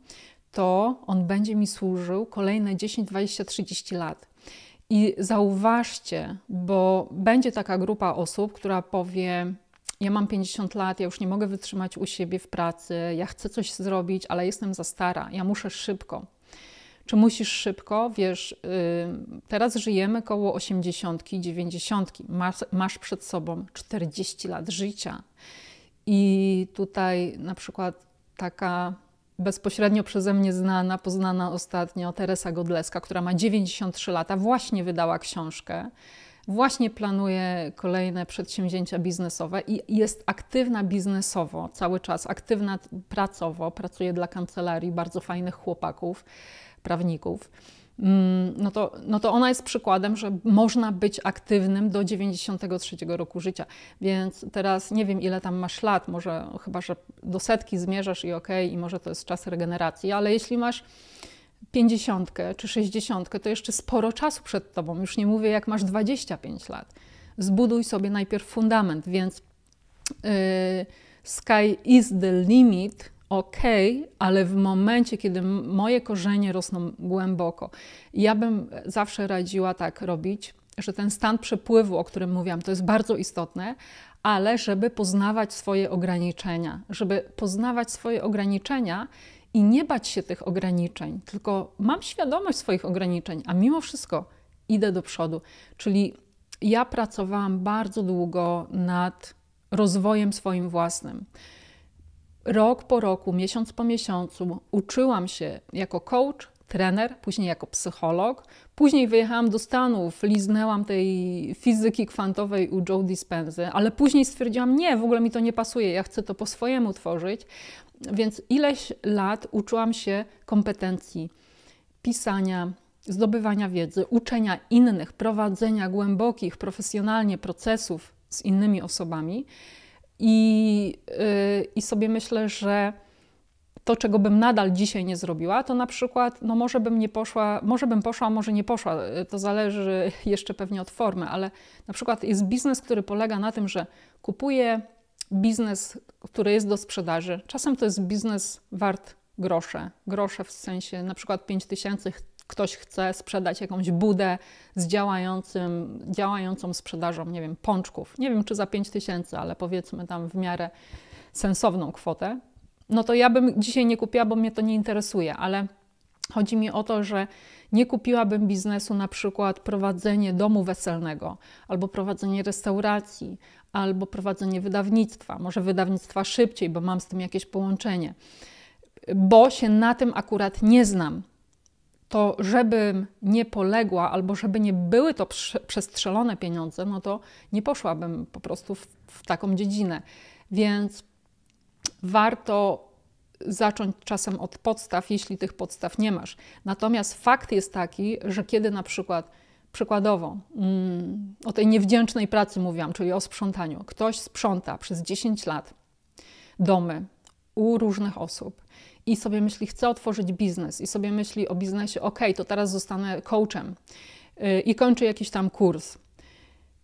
to on będzie mi służył kolejne 10, 20, 30 lat. I zauważcie, bo będzie taka grupa osób, która powie: Ja mam 50 lat, ja już nie mogę wytrzymać u siebie w pracy, ja chcę coś zrobić, ale jestem za stara, ja muszę szybko. Czy musisz szybko? Wiesz, y, teraz żyjemy koło 80, 90. Masz, masz przed sobą 40 lat życia. I tutaj na przykład taka bezpośrednio przeze mnie znana, poznana ostatnio Teresa Godleska, która ma 93 lata, właśnie wydała książkę, właśnie planuje kolejne przedsięwzięcia biznesowe i jest aktywna biznesowo cały czas, aktywna pracowo, pracuje dla kancelarii bardzo fajnych chłopaków, prawników. Mm, no to, no to ona jest przykładem, że można być aktywnym do 93 roku życia. Więc teraz nie wiem, ile tam masz lat, może chyba, że do setki zmierzasz i okej, okay, i może to jest czas regeneracji, ale jeśli masz pięćdziesiątkę czy sześćdziesiątkę, to jeszcze sporo czasu przed tobą. Już nie mówię, jak masz 25 lat. Zbuduj sobie najpierw fundament, więc yy, sky is the limit ok, ale w momencie, kiedy moje korzenie rosną głęboko, ja bym zawsze radziła tak robić, że ten stan przepływu, o którym mówiłam, to jest bardzo istotne, ale żeby poznawać swoje ograniczenia, żeby poznawać swoje ograniczenia i nie bać się tych ograniczeń, tylko mam świadomość swoich ograniczeń, a mimo wszystko idę do przodu. Czyli ja pracowałam bardzo długo nad rozwojem swoim własnym rok po roku, miesiąc po miesiącu uczyłam się jako coach, trener, później jako psycholog. Później wyjechałam do Stanów, liznęłam tej fizyki kwantowej u Joe Dispenza, ale później stwierdziłam, nie, w ogóle mi to nie pasuje, ja chcę to po swojemu tworzyć. Więc ileś lat uczyłam się kompetencji pisania, zdobywania wiedzy, uczenia innych, prowadzenia głębokich profesjonalnie procesów z innymi osobami. I, yy, I sobie myślę, że to, czego bym nadal dzisiaj nie zrobiła, to na przykład, no może bym nie poszła, może bym poszła, może nie poszła, to zależy jeszcze pewnie od formy, ale na przykład jest biznes, który polega na tym, że kupuję biznes, który jest do sprzedaży. Czasem to jest biznes wart grosze, grosze w sensie na przykład 5 tysięcy, ktoś chce sprzedać jakąś budę z działającym, działającą sprzedażą, nie wiem, pączków, nie wiem czy za 5 tysięcy, ale powiedzmy tam w miarę sensowną kwotę, no to ja bym dzisiaj nie kupiła, bo mnie to nie interesuje, ale chodzi mi o to, że nie kupiłabym biznesu na przykład prowadzenie domu weselnego, albo prowadzenie restauracji, albo prowadzenie wydawnictwa, może wydawnictwa szybciej, bo mam z tym jakieś połączenie, bo się na tym akurat nie znam to żebym nie poległa albo żeby nie były to przestrzelone pieniądze, no to nie poszłabym po prostu w, w taką dziedzinę. Więc warto zacząć czasem od podstaw, jeśli tych podstaw nie masz. Natomiast fakt jest taki, że kiedy na przykład Przykładowo, mm, o tej niewdzięcznej pracy mówiłam, czyli o sprzątaniu. Ktoś sprząta przez 10 lat domy u różnych osób i sobie myśli, chcę otworzyć biznes i sobie myśli o biznesie, ok, to teraz zostanę coachem y, i kończy jakiś tam kurs,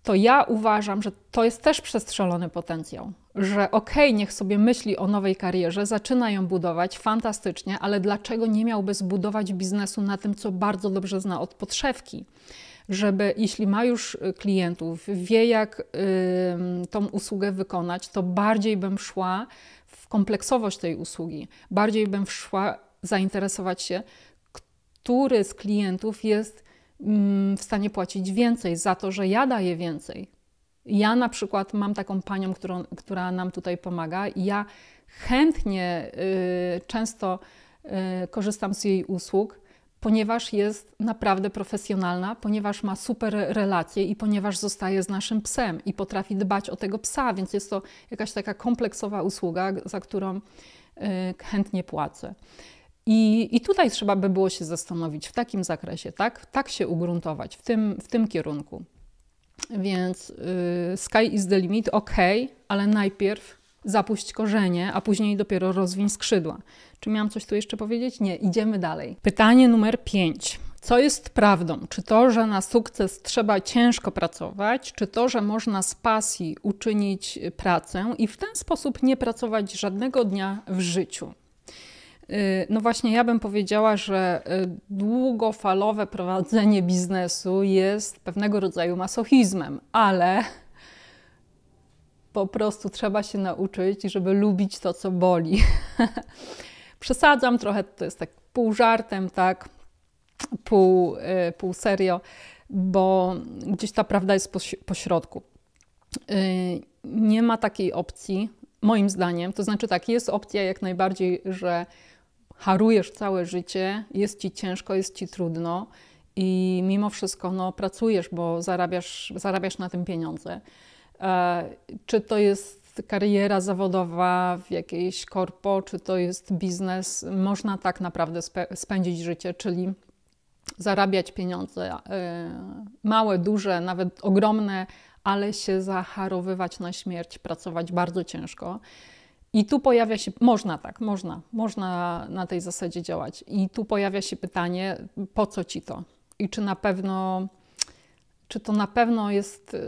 to ja uważam, że to jest też przestrzelony potencjał, że okej, niech sobie myśli o nowej karierze, zaczyna ją budować, fantastycznie, ale dlaczego nie miałby zbudować biznesu na tym, co bardzo dobrze zna od podszewki? żeby jeśli ma już y, klientów, wie jak y, tą usługę wykonać, to bardziej bym szła kompleksowość tej usługi. Bardziej bym szła zainteresować się, który z klientów jest mm, w stanie płacić więcej za to, że ja daję więcej. Ja na przykład mam taką panią, którą, która nam tutaj pomaga, i ja chętnie y, często y, korzystam z jej usług ponieważ jest naprawdę profesjonalna, ponieważ ma super relacje i ponieważ zostaje z naszym psem i potrafi dbać o tego psa, więc jest to jakaś taka kompleksowa usługa, za którą y, chętnie płacę. I, I tutaj trzeba by było się zastanowić w takim zakresie, tak, tak się ugruntować, w tym, w tym kierunku. Więc yy, sky is the limit, ok, ale najpierw zapuść korzenie, a później dopiero rozwiń skrzydła. Czy miałam coś tu jeszcze powiedzieć? Nie, idziemy dalej. Pytanie numer 5. Co jest prawdą? Czy to, że na sukces trzeba ciężko pracować, czy to, że można z pasji uczynić y, pracę i w ten sposób nie pracować żadnego dnia w życiu? Y, no właśnie, ja bym powiedziała, że y, długofalowe prowadzenie biznesu jest pewnego rodzaju masochizmem, ale po prostu trzeba się nauczyć, żeby lubić to, co boli. Przesadzam trochę, to jest tak pół żartem, tak, pół, y, pół serio, bo gdzieś ta prawda jest pośrodku. Po y, nie ma takiej opcji, moim zdaniem. To znaczy, tak, jest opcja jak najbardziej, że harujesz całe życie, jest ci ciężko, jest ci trudno i mimo wszystko no, pracujesz, bo zarabiasz, zarabiasz na tym pieniądze. E, czy to jest kariera zawodowa w jakiejś korpo, czy to jest biznes, można tak naprawdę spędzić życie, czyli zarabiać pieniądze, e, małe, duże, nawet ogromne, ale się zaharowywać na śmierć, pracować bardzo ciężko. I tu pojawia się, można tak, można, można na tej zasadzie działać. I tu pojawia się pytanie, po co ci to? I czy na pewno czy to na pewno jest, y,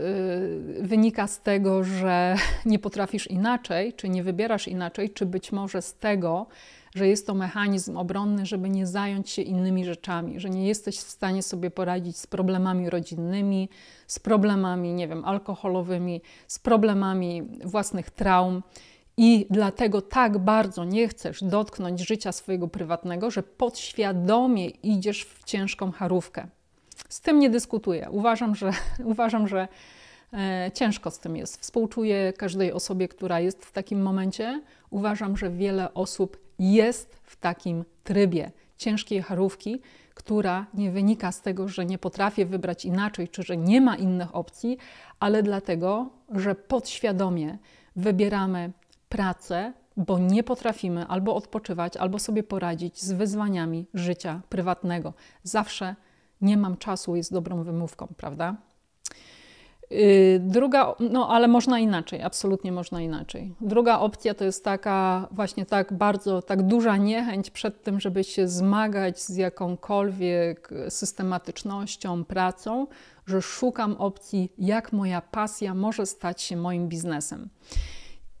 wynika z tego, że nie potrafisz inaczej, czy nie wybierasz inaczej, czy być może z tego, że jest to mechanizm obronny, żeby nie zająć się innymi rzeczami, że nie jesteś w stanie sobie poradzić z problemami rodzinnymi, z problemami, nie wiem, alkoholowymi, z problemami własnych traum. I dlatego tak bardzo nie chcesz dotknąć życia swojego prywatnego, że podświadomie idziesz w ciężką charówkę z tym nie dyskutuję. Uważam, że, uważam, że e, ciężko z tym jest. Współczuję każdej osobie, która jest w takim momencie. Uważam, że wiele osób jest w takim trybie ciężkiej charówki, która nie wynika z tego, że nie potrafię wybrać inaczej, czy że nie ma innych opcji, ale dlatego, że podświadomie wybieramy pracę, bo nie potrafimy albo odpoczywać, albo sobie poradzić z wyzwaniami życia prywatnego. Zawsze nie mam czasu jest dobrą wymówką, prawda? Y, druga, no ale można inaczej, absolutnie można inaczej. Druga opcja to jest taka właśnie tak bardzo, tak duża niechęć przed tym, żeby się zmagać z jakąkolwiek systematycznością, pracą, że szukam opcji, jak moja pasja może stać się moim biznesem.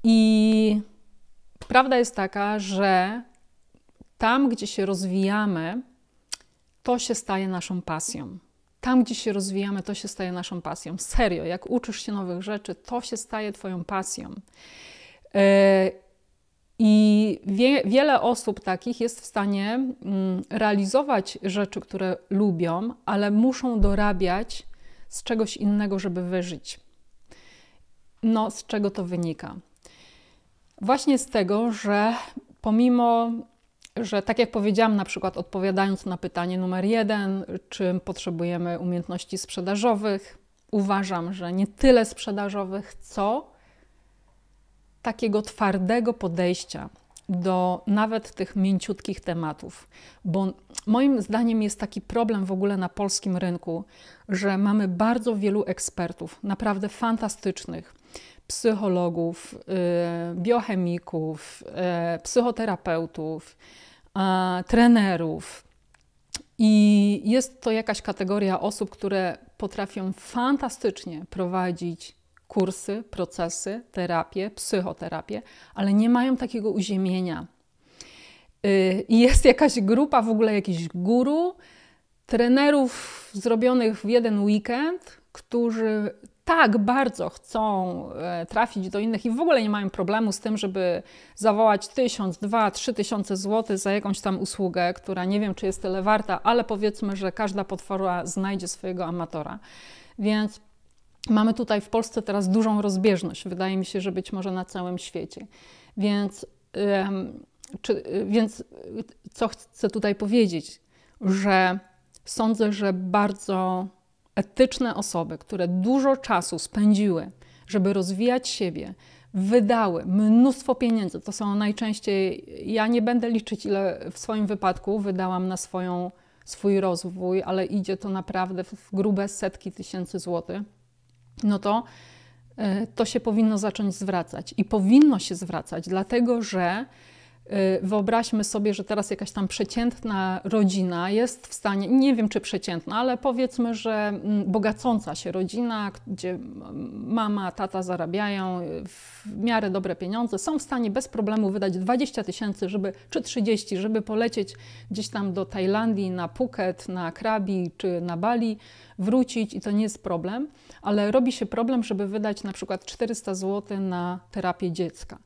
I prawda jest taka, że tam, gdzie się rozwijamy, to się staje naszą pasją. Tam, gdzie się rozwijamy, to się staje naszą pasją. Serio, jak uczysz się nowych rzeczy, to się staje Twoją pasją. E, I wie, wiele osób takich jest w stanie mm, realizować rzeczy, które lubią, ale muszą dorabiać z czegoś innego, żeby wyżyć. No, z czego to wynika? Właśnie z tego, że pomimo że tak jak powiedziałam, na przykład odpowiadając na pytanie numer jeden, czym potrzebujemy umiejętności sprzedażowych, uważam, że nie tyle sprzedażowych, co takiego twardego podejścia do nawet tych mięciutkich tematów, bo moim zdaniem jest taki problem w ogóle na polskim rynku, że mamy bardzo wielu ekspertów, naprawdę fantastycznych, psychologów, y, biochemików, y, psychoterapeutów, trenerów. I jest to jakaś kategoria osób, które potrafią fantastycznie prowadzić kursy, procesy, terapię, psychoterapię, ale nie mają takiego uziemienia. Y, I jest jakaś grupa w ogóle jakichś guru, trenerów zrobionych w jeden weekend, którzy tak bardzo chcą e, trafić do innych i w ogóle nie mają problemu z tym, żeby zawołać 1000, 2, 3000 zł za jakąś tam usługę, która nie wiem, czy jest tyle warta, ale powiedzmy, że każda potwora znajdzie swojego amatora. Więc mamy tutaj w Polsce teraz dużą rozbieżność. Wydaje mi się, że być może na całym świecie. Więc, czy, więc e, co chcę tutaj powiedzieć, że sądzę, że bardzo Etyczne osoby, które dużo czasu spędziły, żeby rozwijać siebie, wydały mnóstwo pieniędzy. To są najczęściej, ja nie będę liczyć, ile w swoim wypadku wydałam na swoją, swój rozwój, ale idzie to naprawdę w grube setki tysięcy złotych. No to e, to się powinno zacząć zwracać i powinno się zwracać, dlatego że Y, wyobraźmy sobie, że teraz jakaś tam przeciętna rodzina jest w stanie, nie wiem czy przeciętna, ale powiedzmy, że mm, bogacąca się rodzina, gdzie mama, tata zarabiają y, w miarę dobre pieniądze, są w stanie bez problemu wydać 20 tysięcy, żeby, czy 30, żeby polecieć gdzieś tam do Tajlandii, na Phuket, na Krabi czy na Bali, wrócić i to nie jest problem, ale robi się problem, żeby wydać na przykład 400 zł na terapię dziecka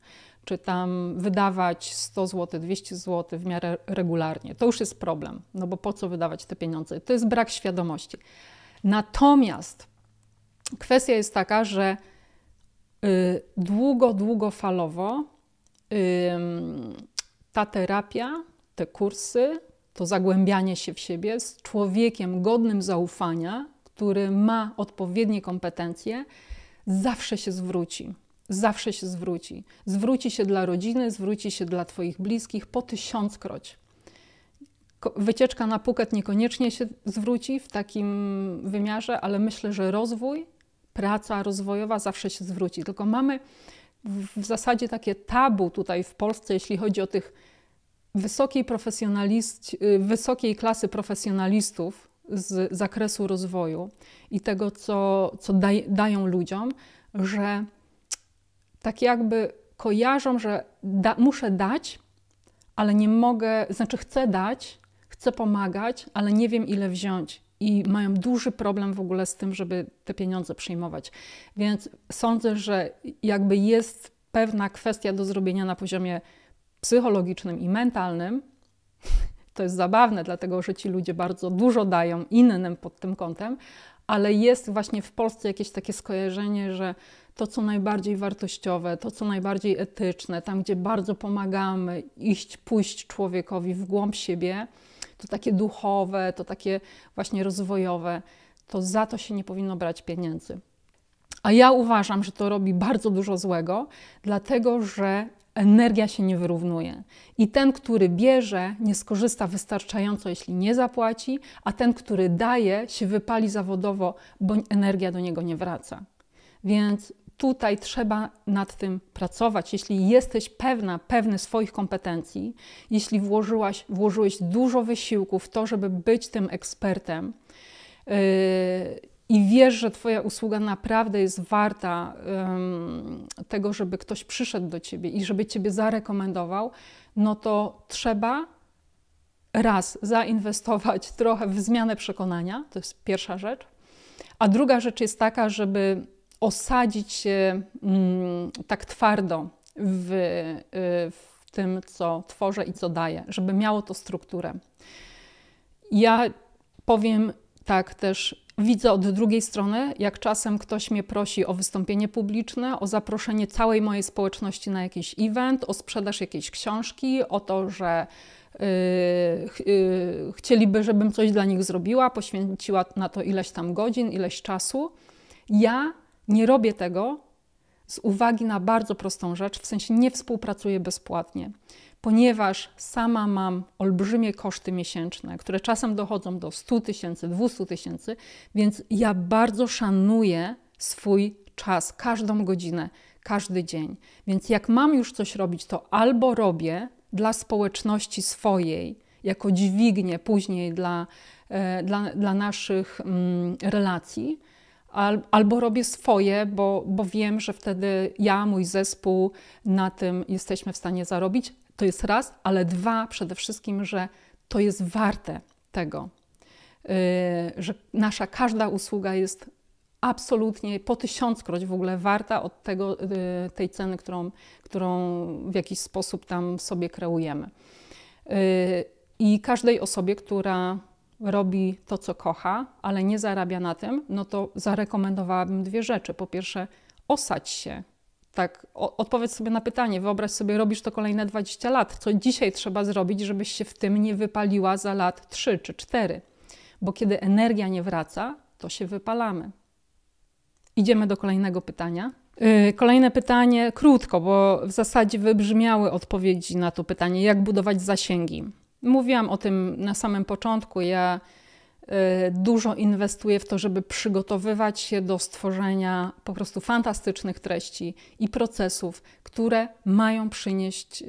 czy tam wydawać 100 zł, 200 zł w miarę regularnie. To już jest problem, no bo po co wydawać te pieniądze? To jest brak świadomości. Natomiast kwestia jest taka, że y, długo, długofalowo y, ta terapia, te kursy, to zagłębianie się w siebie z człowiekiem godnym zaufania, który ma odpowiednie kompetencje, zawsze się zwróci zawsze się zwróci. Zwróci się dla rodziny, zwróci się dla Twoich bliskich po tysiąckroć. Wycieczka na Phuket niekoniecznie się zwróci w takim wymiarze, ale myślę, że rozwój, praca rozwojowa zawsze się zwróci. Tylko mamy w zasadzie takie tabu tutaj w Polsce, jeśli chodzi o tych wysokiej, y, wysokiej klasy profesjonalistów z zakresu rozwoju i tego, co, co daj, dają ludziom, że tak jakby kojarzą, że da, muszę dać, ale nie mogę, znaczy chcę dać, chcę pomagać, ale nie wiem ile wziąć. I mają duży problem w ogóle z tym, żeby te pieniądze przyjmować. Więc sądzę, że jakby jest pewna kwestia do zrobienia na poziomie psychologicznym i mentalnym. To jest zabawne, dlatego że ci ludzie bardzo dużo dają innym pod tym kątem, ale jest właśnie w Polsce jakieś takie skojarzenie, że to, co najbardziej wartościowe, to, co najbardziej etyczne, tam, gdzie bardzo pomagamy iść, pójść człowiekowi w głąb siebie, to takie duchowe, to takie właśnie rozwojowe, to za to się nie powinno brać pieniędzy. A ja uważam, że to robi bardzo dużo złego, dlatego że energia się nie wyrównuje. I ten, który bierze, nie skorzysta wystarczająco, jeśli nie zapłaci, a ten, który daje, się wypali zawodowo, bo energia do niego nie wraca. Więc tutaj trzeba nad tym pracować. Jeśli jesteś pewna, pewny swoich kompetencji, jeśli włożyłaś, włożyłeś dużo wysiłku w to, żeby być tym ekspertem yy, i wiesz, że Twoja usługa naprawdę jest warta yy, tego, żeby ktoś przyszedł do Ciebie i żeby Ciebie zarekomendował, no to trzeba raz zainwestować trochę w zmianę przekonania, to jest pierwsza rzecz. A druga rzecz jest taka, żeby osadzić się mm, tak twardo w, y, w tym, co tworzę i co daję, żeby miało to strukturę. Ja powiem tak też, widzę od drugiej strony, jak czasem ktoś mnie prosi o wystąpienie publiczne, o zaproszenie całej mojej społeczności na jakiś event, o sprzedaż jakiejś książki, o to, że yy, yy, chcieliby, żebym coś dla nich zrobiła, poświęciła na to ileś tam godzin, ileś czasu. Ja nie robię tego z uwagi na bardzo prostą rzecz, w sensie nie współpracuję bezpłatnie, ponieważ sama mam olbrzymie koszty miesięczne, które czasem dochodzą do 100 tysięcy, 200 tysięcy, więc ja bardzo szanuję swój czas, każdą godzinę, każdy dzień. Więc jak mam już coś robić, to albo robię dla społeczności swojej, jako dźwignię później dla, e, dla, dla naszych mm, relacji, albo robię swoje, bo, bo wiem, że wtedy ja, mój zespół na tym jesteśmy w stanie zarobić. To jest raz, ale dwa, przede wszystkim, że to jest warte tego, y, że nasza każda usługa jest absolutnie po tysiąckroć w ogóle warta od tego, y, tej ceny, którą, którą w jakiś sposób tam sobie kreujemy. Y, I każdej osobie, która robi to, co kocha, ale nie zarabia na tym, no to zarekomendowałabym dwie rzeczy. Po pierwsze, osadź się. Tak, odpowiedz sobie na pytanie, wyobraź sobie, robisz to kolejne 20 lat. Co dzisiaj trzeba zrobić, żebyś się w tym nie wypaliła za lat 3 czy 4? Bo kiedy energia nie wraca, to się wypalamy. Idziemy do kolejnego pytania. Y, kolejne pytanie, krótko, bo w zasadzie wybrzmiały odpowiedzi na to pytanie, jak budować zasięgi. Mówiłam o tym na samym początku. Ja y, dużo inwestuję w to, żeby przygotowywać się do stworzenia po prostu fantastycznych treści i procesów, które mają przynieść y,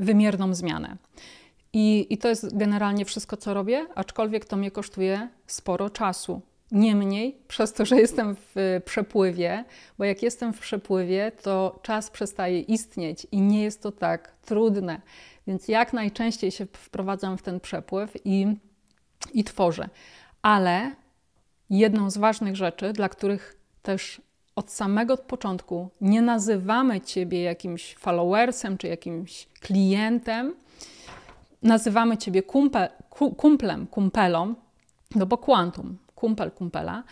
wymierną zmianę. I, I, to jest generalnie wszystko, co robię, aczkolwiek to mnie kosztuje sporo czasu. Niemniej, przez to, że jestem w y, przepływie, bo jak jestem w przepływie, to czas przestaje istnieć i nie jest to tak trudne. Więc jak najczęściej się wprowadzam w ten przepływ i, i tworzę. Ale jedną z ważnych rzeczy, dla których też od samego początku nie nazywamy Ciebie jakimś followersem czy jakimś klientem, nazywamy Ciebie kumpe, ku, kumplem, kumpelą, no bo kwantum, kumpel, kumpela,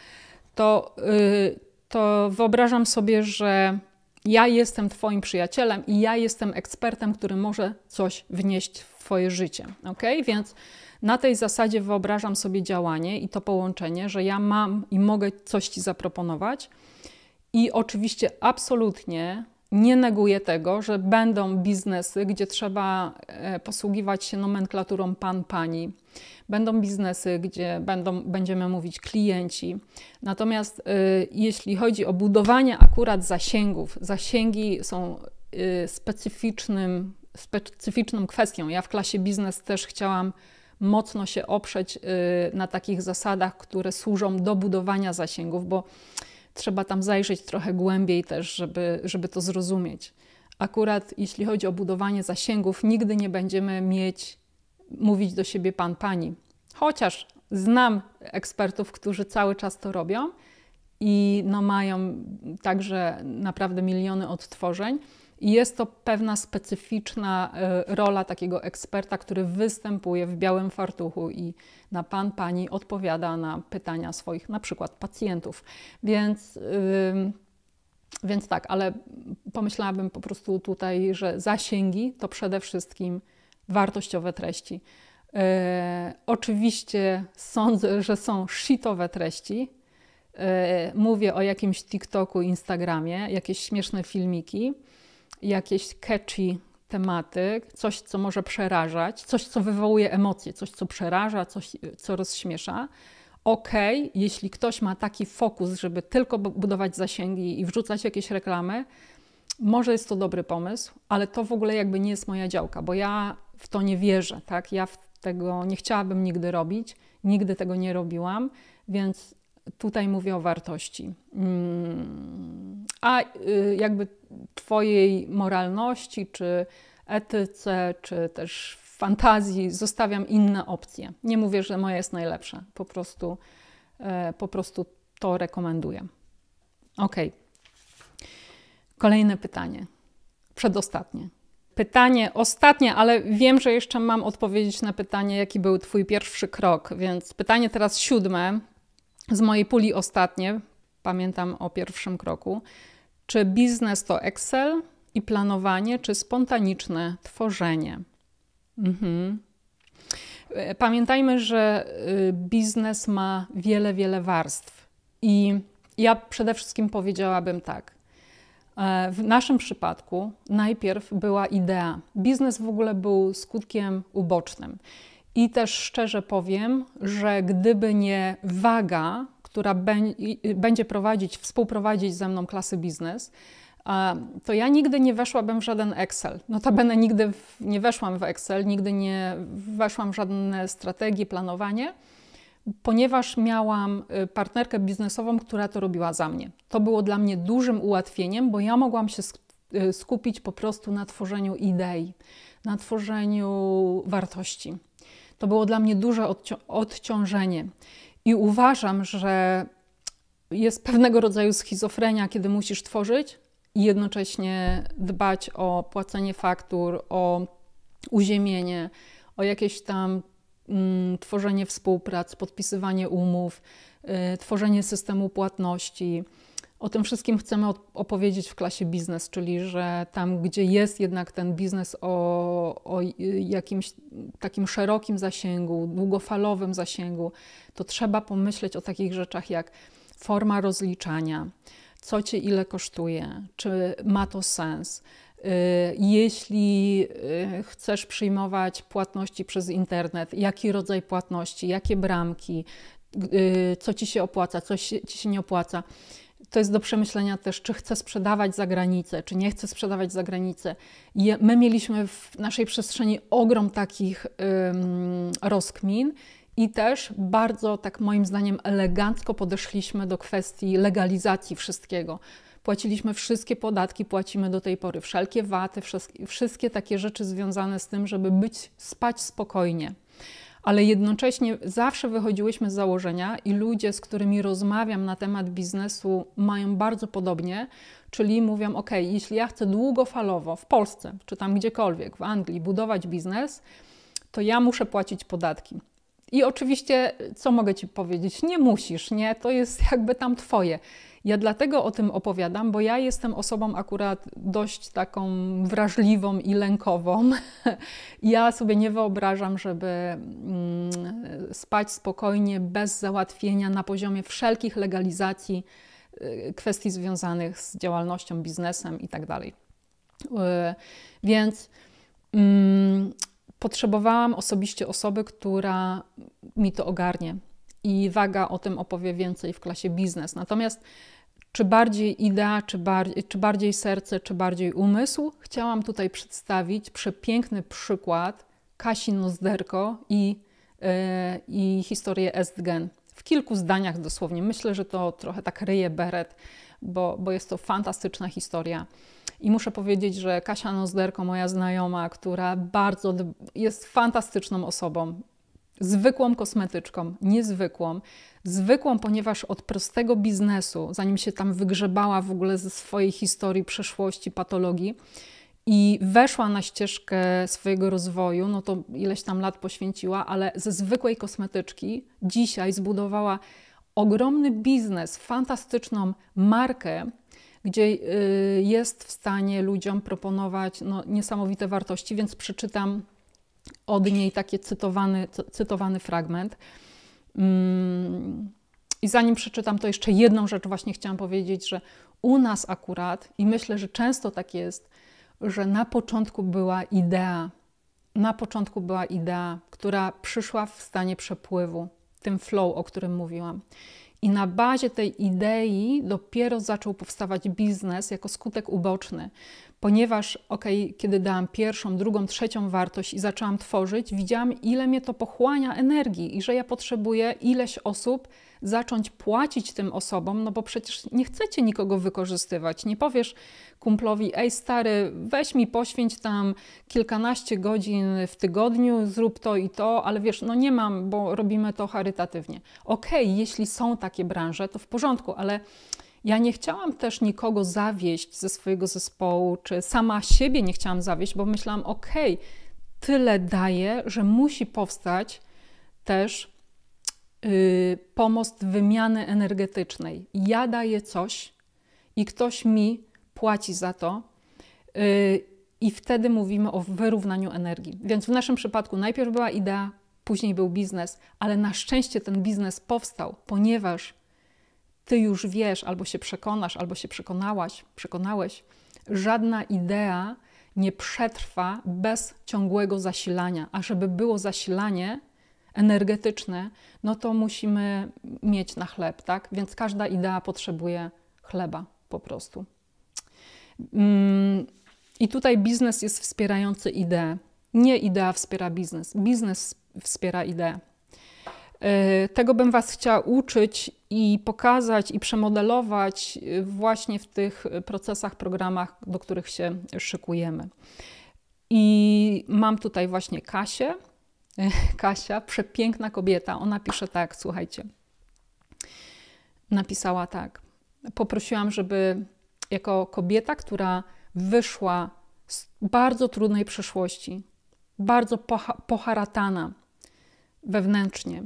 to, yy, to wyobrażam sobie, że ja jestem Twoim przyjacielem i ja jestem ekspertem, który może coś wnieść w Twoje życie. Ok? Więc na tej zasadzie wyobrażam sobie działanie i to połączenie, że ja mam i mogę coś Ci zaproponować. I oczywiście absolutnie nie neguję tego, że będą biznesy, gdzie trzeba e, posługiwać się nomenklaturą pan, pani. Będą biznesy, gdzie będą, będziemy mówić klienci. Natomiast y, jeśli chodzi o budowanie akurat zasięgów, zasięgi są y, specyficznym, specyficzną kwestią. Ja w klasie biznes też chciałam mocno się oprzeć y, na takich zasadach, które służą do budowania zasięgów, bo trzeba tam zajrzeć trochę głębiej też, żeby, żeby to zrozumieć. Akurat jeśli chodzi o budowanie zasięgów, nigdy nie będziemy mieć mówić do siebie pan, pani. Chociaż znam ekspertów, którzy cały czas to robią i no mają także naprawdę miliony odtworzeń i jest to pewna specyficzna e, rola takiego eksperta, który występuje w białym fartuchu i na pan, pani odpowiada na pytania swoich, na przykład pacjentów. Więc. więc tak, ale pomyślałabym po prostu tutaj, że zasięgi to przede wszystkim wartościowe treści. E, oczywiście sądzę, że są shitowe treści. E, mówię o jakimś TikToku, Instagramie, jakieś śmieszne filmiki jakieś catchy tematy, coś, co może przerażać, coś, co wywołuje emocje, coś, co przeraża, coś, co rozśmiesza. Ok, jeśli ktoś ma taki fokus, żeby tylko budować zasięgi i wrzucać jakieś reklamy, może jest to dobry pomysł, ale to w ogóle jakby nie jest moja działka, bo ja w to nie wierzę, tak? Ja tego nie chciałabym nigdy robić, nigdy tego nie robiłam, więc tutaj mówię o wartości. Mm, a y, jakby Twojej moralności, czy etyce, czy też fantazji zostawiam inne opcje. Nie mówię, że moja jest najlepsza, po prostu, e, po prostu to rekomenduję. Ok. Kolejne pytanie. Przedostatnie. Pytanie ostatnie, ale wiem, że jeszcze mam odpowiedzieć na pytanie, jaki był Twój pierwszy krok, więc pytanie teraz siódme, z mojej puli ostatnie, pamiętam o pierwszym kroku, czy biznes to Excel i planowanie, czy spontaniczne tworzenie. Mhm. E, pamiętajmy, że y, biznes ma wiele, wiele warstw. I ja przede wszystkim powiedziałabym tak. E, w naszym przypadku najpierw była idea. Biznes w ogóle był skutkiem ubocznym. I też szczerze powiem, że gdyby nie waga, która y, będzie prowadzić, współprowadzić ze mną klasy biznes, to ja nigdy nie weszłabym w żaden Excel. Notabene nigdy nie weszłam w Excel, nigdy nie weszłam w żadne strategie, planowanie, ponieważ miałam y, partnerkę biznesową, która to robiła za mnie. To było dla mnie dużym ułatwieniem, bo ja mogłam się y, skupić po prostu na tworzeniu idei, na tworzeniu wartości. To było dla mnie duże odci- odciążenie. I uważam, że jest pewnego rodzaju schizofrenia, kiedy musisz tworzyć i jednocześnie dbać o płacenie faktur, o uziemienie, o jakieś tam mm, tworzenie współprac, podpisywanie umów, y, tworzenie systemu płatności. O tym wszystkim chcemy opowiedzieć w klasie biznes, czyli że tam, gdzie jest jednak ten biznes o, o, jakimś takim szerokim zasięgu, długofalowym zasięgu, to trzeba pomyśleć o takich rzeczach jak forma rozliczania, co cię ile kosztuje, czy ma to sens. Y, jeśli y, chcesz przyjmować płatności przez internet, jaki rodzaj płatności, jakie bramki, y, co ci się opłaca, co ci się nie opłaca to jest do przemyślenia też, czy chce sprzedawać za granicę, czy nie chce sprzedawać za granicę. I my mieliśmy w naszej przestrzeni ogrom takich ym, rozkmin i też bardzo, tak moim zdaniem, elegancko podeszliśmy do kwestii legalizacji wszystkiego. Płaciliśmy wszystkie podatki, płacimy do tej pory wszelkie waty, wszystkie takie rzeczy związane z tym, żeby być, spać spokojnie ale jednocześnie zawsze wychodziłyśmy z założenia i ludzie, z którymi rozmawiam na temat biznesu, mają bardzo podobnie, czyli mówią: OK, jeśli ja chcę długofalowo w Polsce, czy tam gdziekolwiek, w Anglii, budować biznes, to ja muszę płacić podatki. I oczywiście, co mogę Ci powiedzieć? Nie musisz, nie? To jest jakby tam Twoje. Ja dlatego o tym opowiadam, bo ja jestem osobą akurat dość taką wrażliwą i lękową. Ja sobie nie wyobrażam, żeby mm, spać spokojnie, bez załatwienia na poziomie wszelkich legalizacji y, kwestii związanych z działalnością, biznesem itd. Tak y, więc mm, potrzebowałam osobiście osoby, która mi to ogarnie. I Waga o tym opowie więcej w klasie biznes. Natomiast czy bardziej idea, czy, bar czy bardziej serce, czy bardziej umysł, chciałam tutaj przedstawić przepiękny przykład Kasi Nozderko i, yy, i historię Estgen. W kilku zdaniach dosłownie. Myślę, że to trochę tak ryje beret, bo, bo jest to fantastyczna historia. I muszę powiedzieć, że Kasia Nozderko, moja znajoma, która bardzo jest fantastyczną osobą, zwykłą kosmetyczką, niezwykłą, zwykłą, ponieważ od prostego biznesu, zanim się tam wygrzebała w ogóle ze swojej historii, przeszłości, patologii i weszła na ścieżkę swojego rozwoju, no to ileś tam lat poświęciła, ale ze zwykłej kosmetyczki dzisiaj zbudowała ogromny biznes, fantastyczną markę, gdzie y, jest w stanie ludziom proponować no, niesamowite wartości, więc przeczytam od niej taki cytowany, cytowany fragment. Mm, I zanim przeczytam, to jeszcze jedną rzecz właśnie chciałam powiedzieć, że u nas akurat, i myślę, że często tak jest, że na początku była idea, na początku była idea, która przyszła w stanie przepływu, tym flow, o którym mówiłam. I na bazie tej idei dopiero zaczął powstawać biznes jako skutek uboczny ponieważ okej, okay, kiedy dałam pierwszą, drugą, trzecią wartość i zaczęłam tworzyć, widziałam, ile mnie to pochłania energii i że ja potrzebuję ileś osób zacząć płacić tym osobom, no bo przecież nie chcecie nikogo wykorzystywać. Nie powiesz kumplowi, ej stary, weź mi poświęć tam kilkanaście godzin w tygodniu, zrób to i to, ale wiesz, no nie mam, bo robimy to charytatywnie. Okej, okay, jeśli są takie branże, to w porządku, ale ja nie chciałam też nikogo zawieść ze swojego zespołu, czy sama siebie nie chciałam zawieść, bo myślałam, ok, tyle daję, że musi powstać też yy, pomost wymiany energetycznej. Ja daję coś i ktoś mi płaci za to. Yy, I wtedy mówimy o wyrównaniu energii. Więc w naszym przypadku najpierw była idea, później był biznes, ale na szczęście ten biznes powstał, ponieważ ty już wiesz, albo się przekonasz, albo się przekonałaś, przekonałeś, żadna idea nie przetrwa bez ciągłego zasilania. A żeby było zasilanie energetyczne, no to musimy mieć na chleb, tak? Więc każda idea potrzebuje chleba po prostu. Mm. I tutaj biznes jest wspierający ideę. Nie idea wspiera biznes, biznes wspiera ideę. E, tego bym Was chciała uczyć i pokazać i przemodelować e, właśnie w tych e, procesach, programach, do których się szykujemy. I mam tutaj właśnie Kasię. Kasia, przepiękna kobieta. Ona pisze tak, słuchajcie. Napisała tak. Poprosiłam, żeby jako kobieta, która wyszła z bardzo trudnej przeszłości, bardzo poha poharatana wewnętrznie,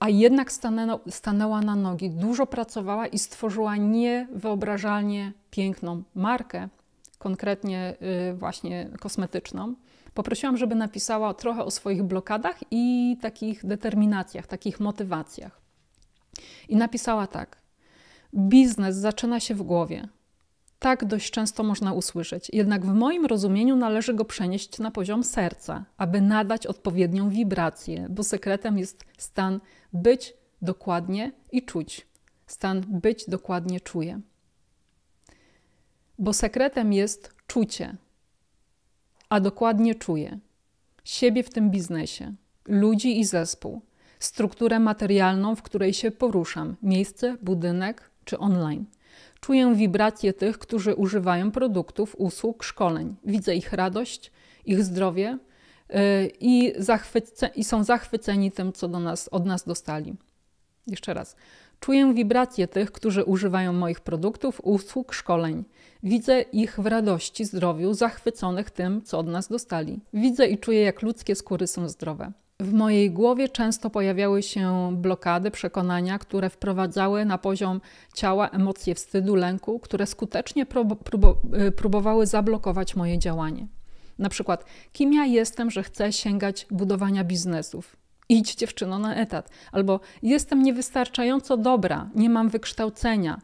a jednak stanęła, stanęła na nogi, dużo pracowała i stworzyła niewyobrażalnie piękną markę, konkretnie y, właśnie kosmetyczną. Poprosiłam, żeby napisała trochę o swoich blokadach i takich determinacjach, takich motywacjach. I napisała tak: Biznes zaczyna się w głowie tak dość często można usłyszeć. Jednak w moim rozumieniu należy go przenieść na poziom serca, aby nadać odpowiednią wibrację, bo sekretem jest stan być dokładnie i czuć. Stan być dokładnie czuję. Bo sekretem jest czucie, a dokładnie czuję siebie w tym biznesie, ludzi i zespół, strukturę materialną, w której się poruszam, miejsce, budynek czy online Czuję wibracje tych, którzy używają produktów, usług, szkoleń. Widzę ich radość, ich zdrowie y, i, zachwyce, i są zachwyceni tym, co do nas, od nas dostali. Jeszcze raz. Czuję wibracje tych, którzy używają moich produktów, usług, szkoleń. Widzę ich w radości, zdrowiu, zachwyconych tym, co od nas dostali. Widzę i czuję, jak ludzkie skóry są zdrowe. W mojej głowie często pojawiały się blokady, przekonania, które wprowadzały na poziom ciała emocje wstydu, lęku, które skutecznie y, próbowały zablokować moje działanie. Na przykład, kim ja jestem, że chcę sięgać budowania biznesów? Idź dziewczyno na etat. Albo jestem niewystarczająco dobra, nie mam wykształcenia,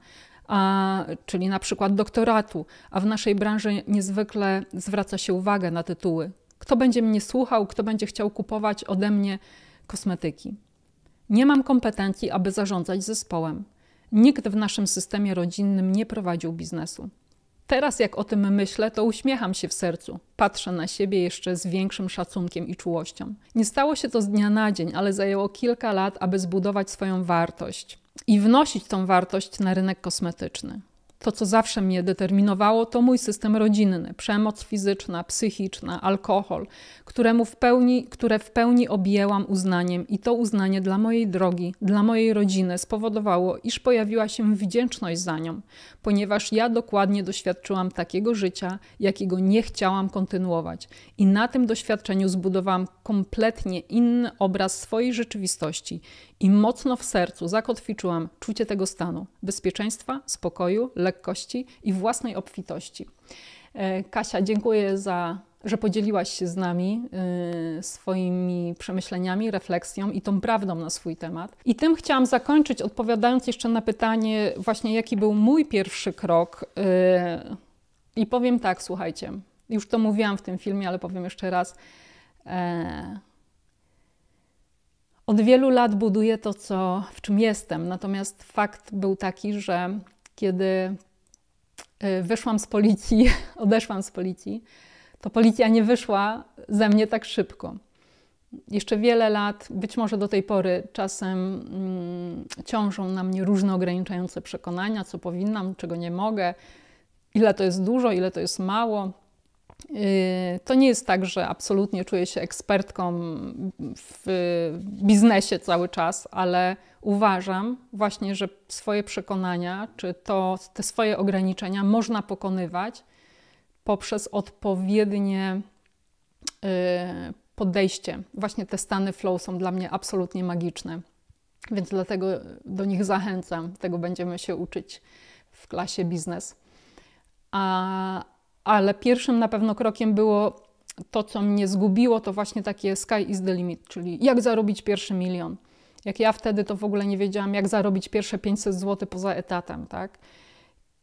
a, czyli na przykład doktoratu, a w naszej branży niezwykle zwraca się uwagę na tytuły kto będzie mnie słuchał, kto będzie chciał kupować ode mnie kosmetyki? Nie mam kompetencji, aby zarządzać zespołem. Nikt w naszym systemie rodzinnym nie prowadził biznesu. Teraz, jak o tym myślę, to uśmiecham się w sercu. Patrzę na siebie jeszcze z większym szacunkiem i czułością. Nie stało się to z dnia na dzień, ale zajęło kilka lat, aby zbudować swoją wartość i wnosić tą wartość na rynek kosmetyczny to, co zawsze mnie determinowało, to mój system rodzinny, przemoc fizyczna, psychiczna, alkohol, któremu w pełni, które w pełni objęłam uznaniem i to uznanie dla mojej drogi, dla mojej rodziny spowodowało, iż pojawiła się wdzięczność za nią, ponieważ ja dokładnie doświadczyłam takiego życia, jakiego nie chciałam kontynuować i na tym doświadczeniu zbudowałam kompletnie inny obraz swojej rzeczywistości i mocno w sercu zakotwiczyłam czucie tego stanu bezpieczeństwa, spokoju, lekkości i własnej obfitości. E, Kasia, dziękuję za, że podzieliłaś się z nami e, swoimi przemyśleniami, refleksją i tą prawdą na swój temat. I tym chciałam zakończyć, odpowiadając jeszcze na pytanie, właśnie jaki był mój pierwszy krok. E, I powiem tak, słuchajcie, już to mówiłam w tym filmie, ale powiem jeszcze raz. Od wielu lat buduję to, co, w czym jestem. Natomiast fakt był taki, że kiedy y, wyszłam z policji, odeszłam z policji, to policja nie wyszła ze mnie tak szybko. Jeszcze wiele lat, być może do tej pory, czasem mm, ciążą na mnie różne ograniczające przekonania, co powinnam, czego nie mogę, ile to jest dużo, ile to jest mało Y, to nie jest tak, że absolutnie czuję się ekspertką w biznesie cały czas, ale uważam właśnie, że swoje przekonania czy to, te swoje ograniczenia można pokonywać poprzez odpowiednie y, podejście. Właśnie te stany flow są dla mnie absolutnie magiczne, więc dlatego do nich zachęcam. Tego będziemy się uczyć w klasie biznes. A, ale pierwszym na pewno krokiem było to, co mnie zgubiło, to właśnie takie sky is the limit, czyli jak zarobić pierwszy milion. Jak ja wtedy to w ogóle nie wiedziałam, jak zarobić pierwsze 500 zł poza etatem, tak?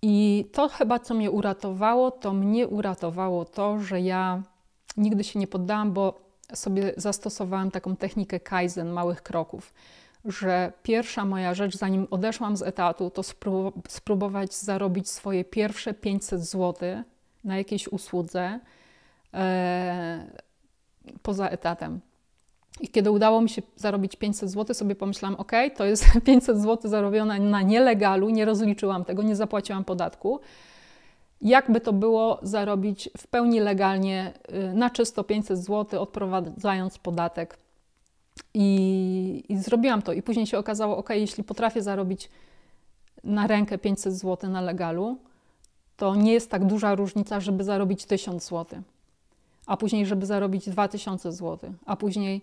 I to chyba, co mnie uratowało, to mnie uratowało to, że ja nigdy się nie poddałam, bo sobie zastosowałam taką technikę kaizen, małych kroków, że pierwsza moja rzecz, zanim odeszłam z etatu, to spróbować zarobić swoje pierwsze 500 złotych na jakiejś usłudze e, poza etatem. I kiedy udało mi się zarobić 500 zł, sobie pomyślałam, ok, to jest 500 zł zarobione na nielegalu, nie rozliczyłam tego, nie zapłaciłam podatku. Jakby to było zarobić w pełni legalnie y, na czysto 500 zł, odprowadzając podatek. I, I, zrobiłam to. I później się okazało, ok, jeśli potrafię zarobić na rękę 500 zł na legalu, to nie jest tak duża różnica, żeby zarobić 1000 zł, a później, żeby zarobić 2000 zł, a później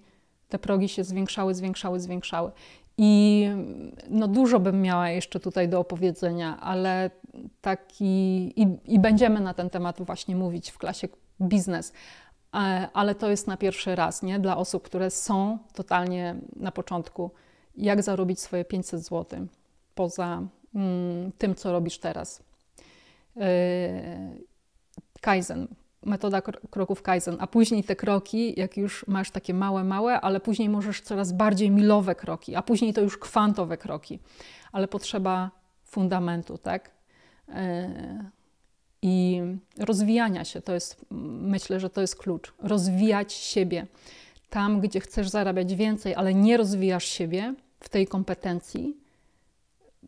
te progi się zwiększały, zwiększały, zwiększały. I mm, no dużo bym miała jeszcze tutaj do opowiedzenia, ale taki i, i będziemy na ten temat właśnie mówić w klasie biznes, e, ale to jest na pierwszy raz, nie? Dla osób, które są totalnie na początku, jak zarobić swoje 500 zł poza mm, tym, co robisz teraz. Y, Kaizen, metoda kroków Kaizen, a później te kroki, jak już masz takie małe, małe, ale później możesz coraz bardziej milowe kroki, a później to już kwantowe kroki, ale potrzeba fundamentu, tak? Y, I rozwijania się to jest, myślę, że to jest klucz. Rozwijać siebie. Tam, gdzie chcesz zarabiać więcej, ale nie rozwijasz siebie w tej kompetencji,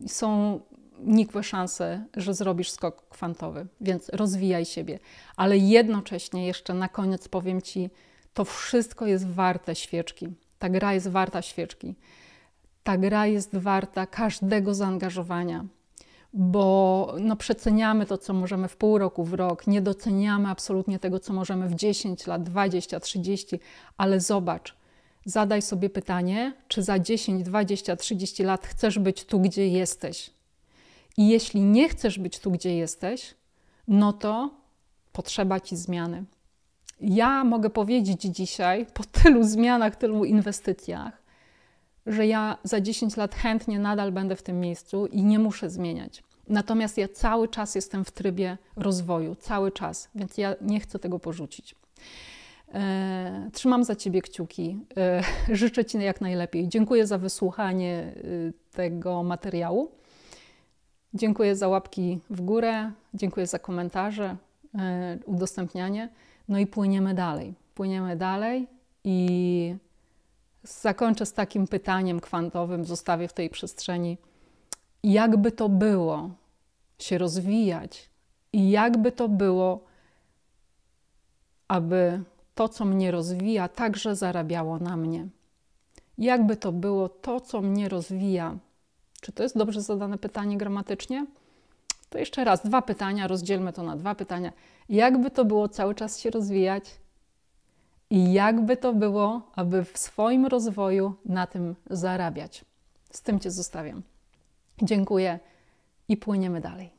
są nikłe szanse, że zrobisz skok kwantowy, więc rozwijaj siebie. Ale jednocześnie jeszcze na koniec powiem Ci, to wszystko jest warte świeczki. Ta gra jest warta świeczki. Ta gra jest warta każdego zaangażowania, bo no, przeceniamy to, co możemy w pół roku, w rok, nie doceniamy absolutnie tego, co możemy w 10 lat, 20, 30, ale zobacz, zadaj sobie pytanie, czy za 10, 20, 30 lat chcesz być tu, gdzie jesteś i jeśli nie chcesz być tu, gdzie jesteś, no to potrzeba ci zmiany. Ja mogę powiedzieć dzisiaj, po tylu zmianach, tylu inwestycjach, że ja za 10 lat chętnie nadal będę w tym miejscu i nie muszę zmieniać. Natomiast ja cały czas jestem w trybie rozwoju, cały czas, więc ja nie chcę tego porzucić. E, trzymam za Ciebie kciuki. E, życzę Ci jak najlepiej. Dziękuję za wysłuchanie y, tego materiału. Dziękuję za łapki w górę, dziękuję za komentarze, e, udostępnianie. No i płyniemy dalej. Płyniemy dalej i zakończę z takim pytaniem kwantowym, zostawię w tej przestrzeni. Jakby to było się rozwijać i jakby to było, aby to, co mnie rozwija, także zarabiało na mnie. Jakby to było to, co mnie rozwija, czy to jest dobrze zadane pytanie gramatycznie? To jeszcze raz dwa pytania, rozdzielmy to na dwa pytania. Jakby to było cały czas się rozwijać? I jakby to było, aby w swoim rozwoju na tym zarabiać? Z tym Cię zostawiam. Dziękuję i płyniemy dalej.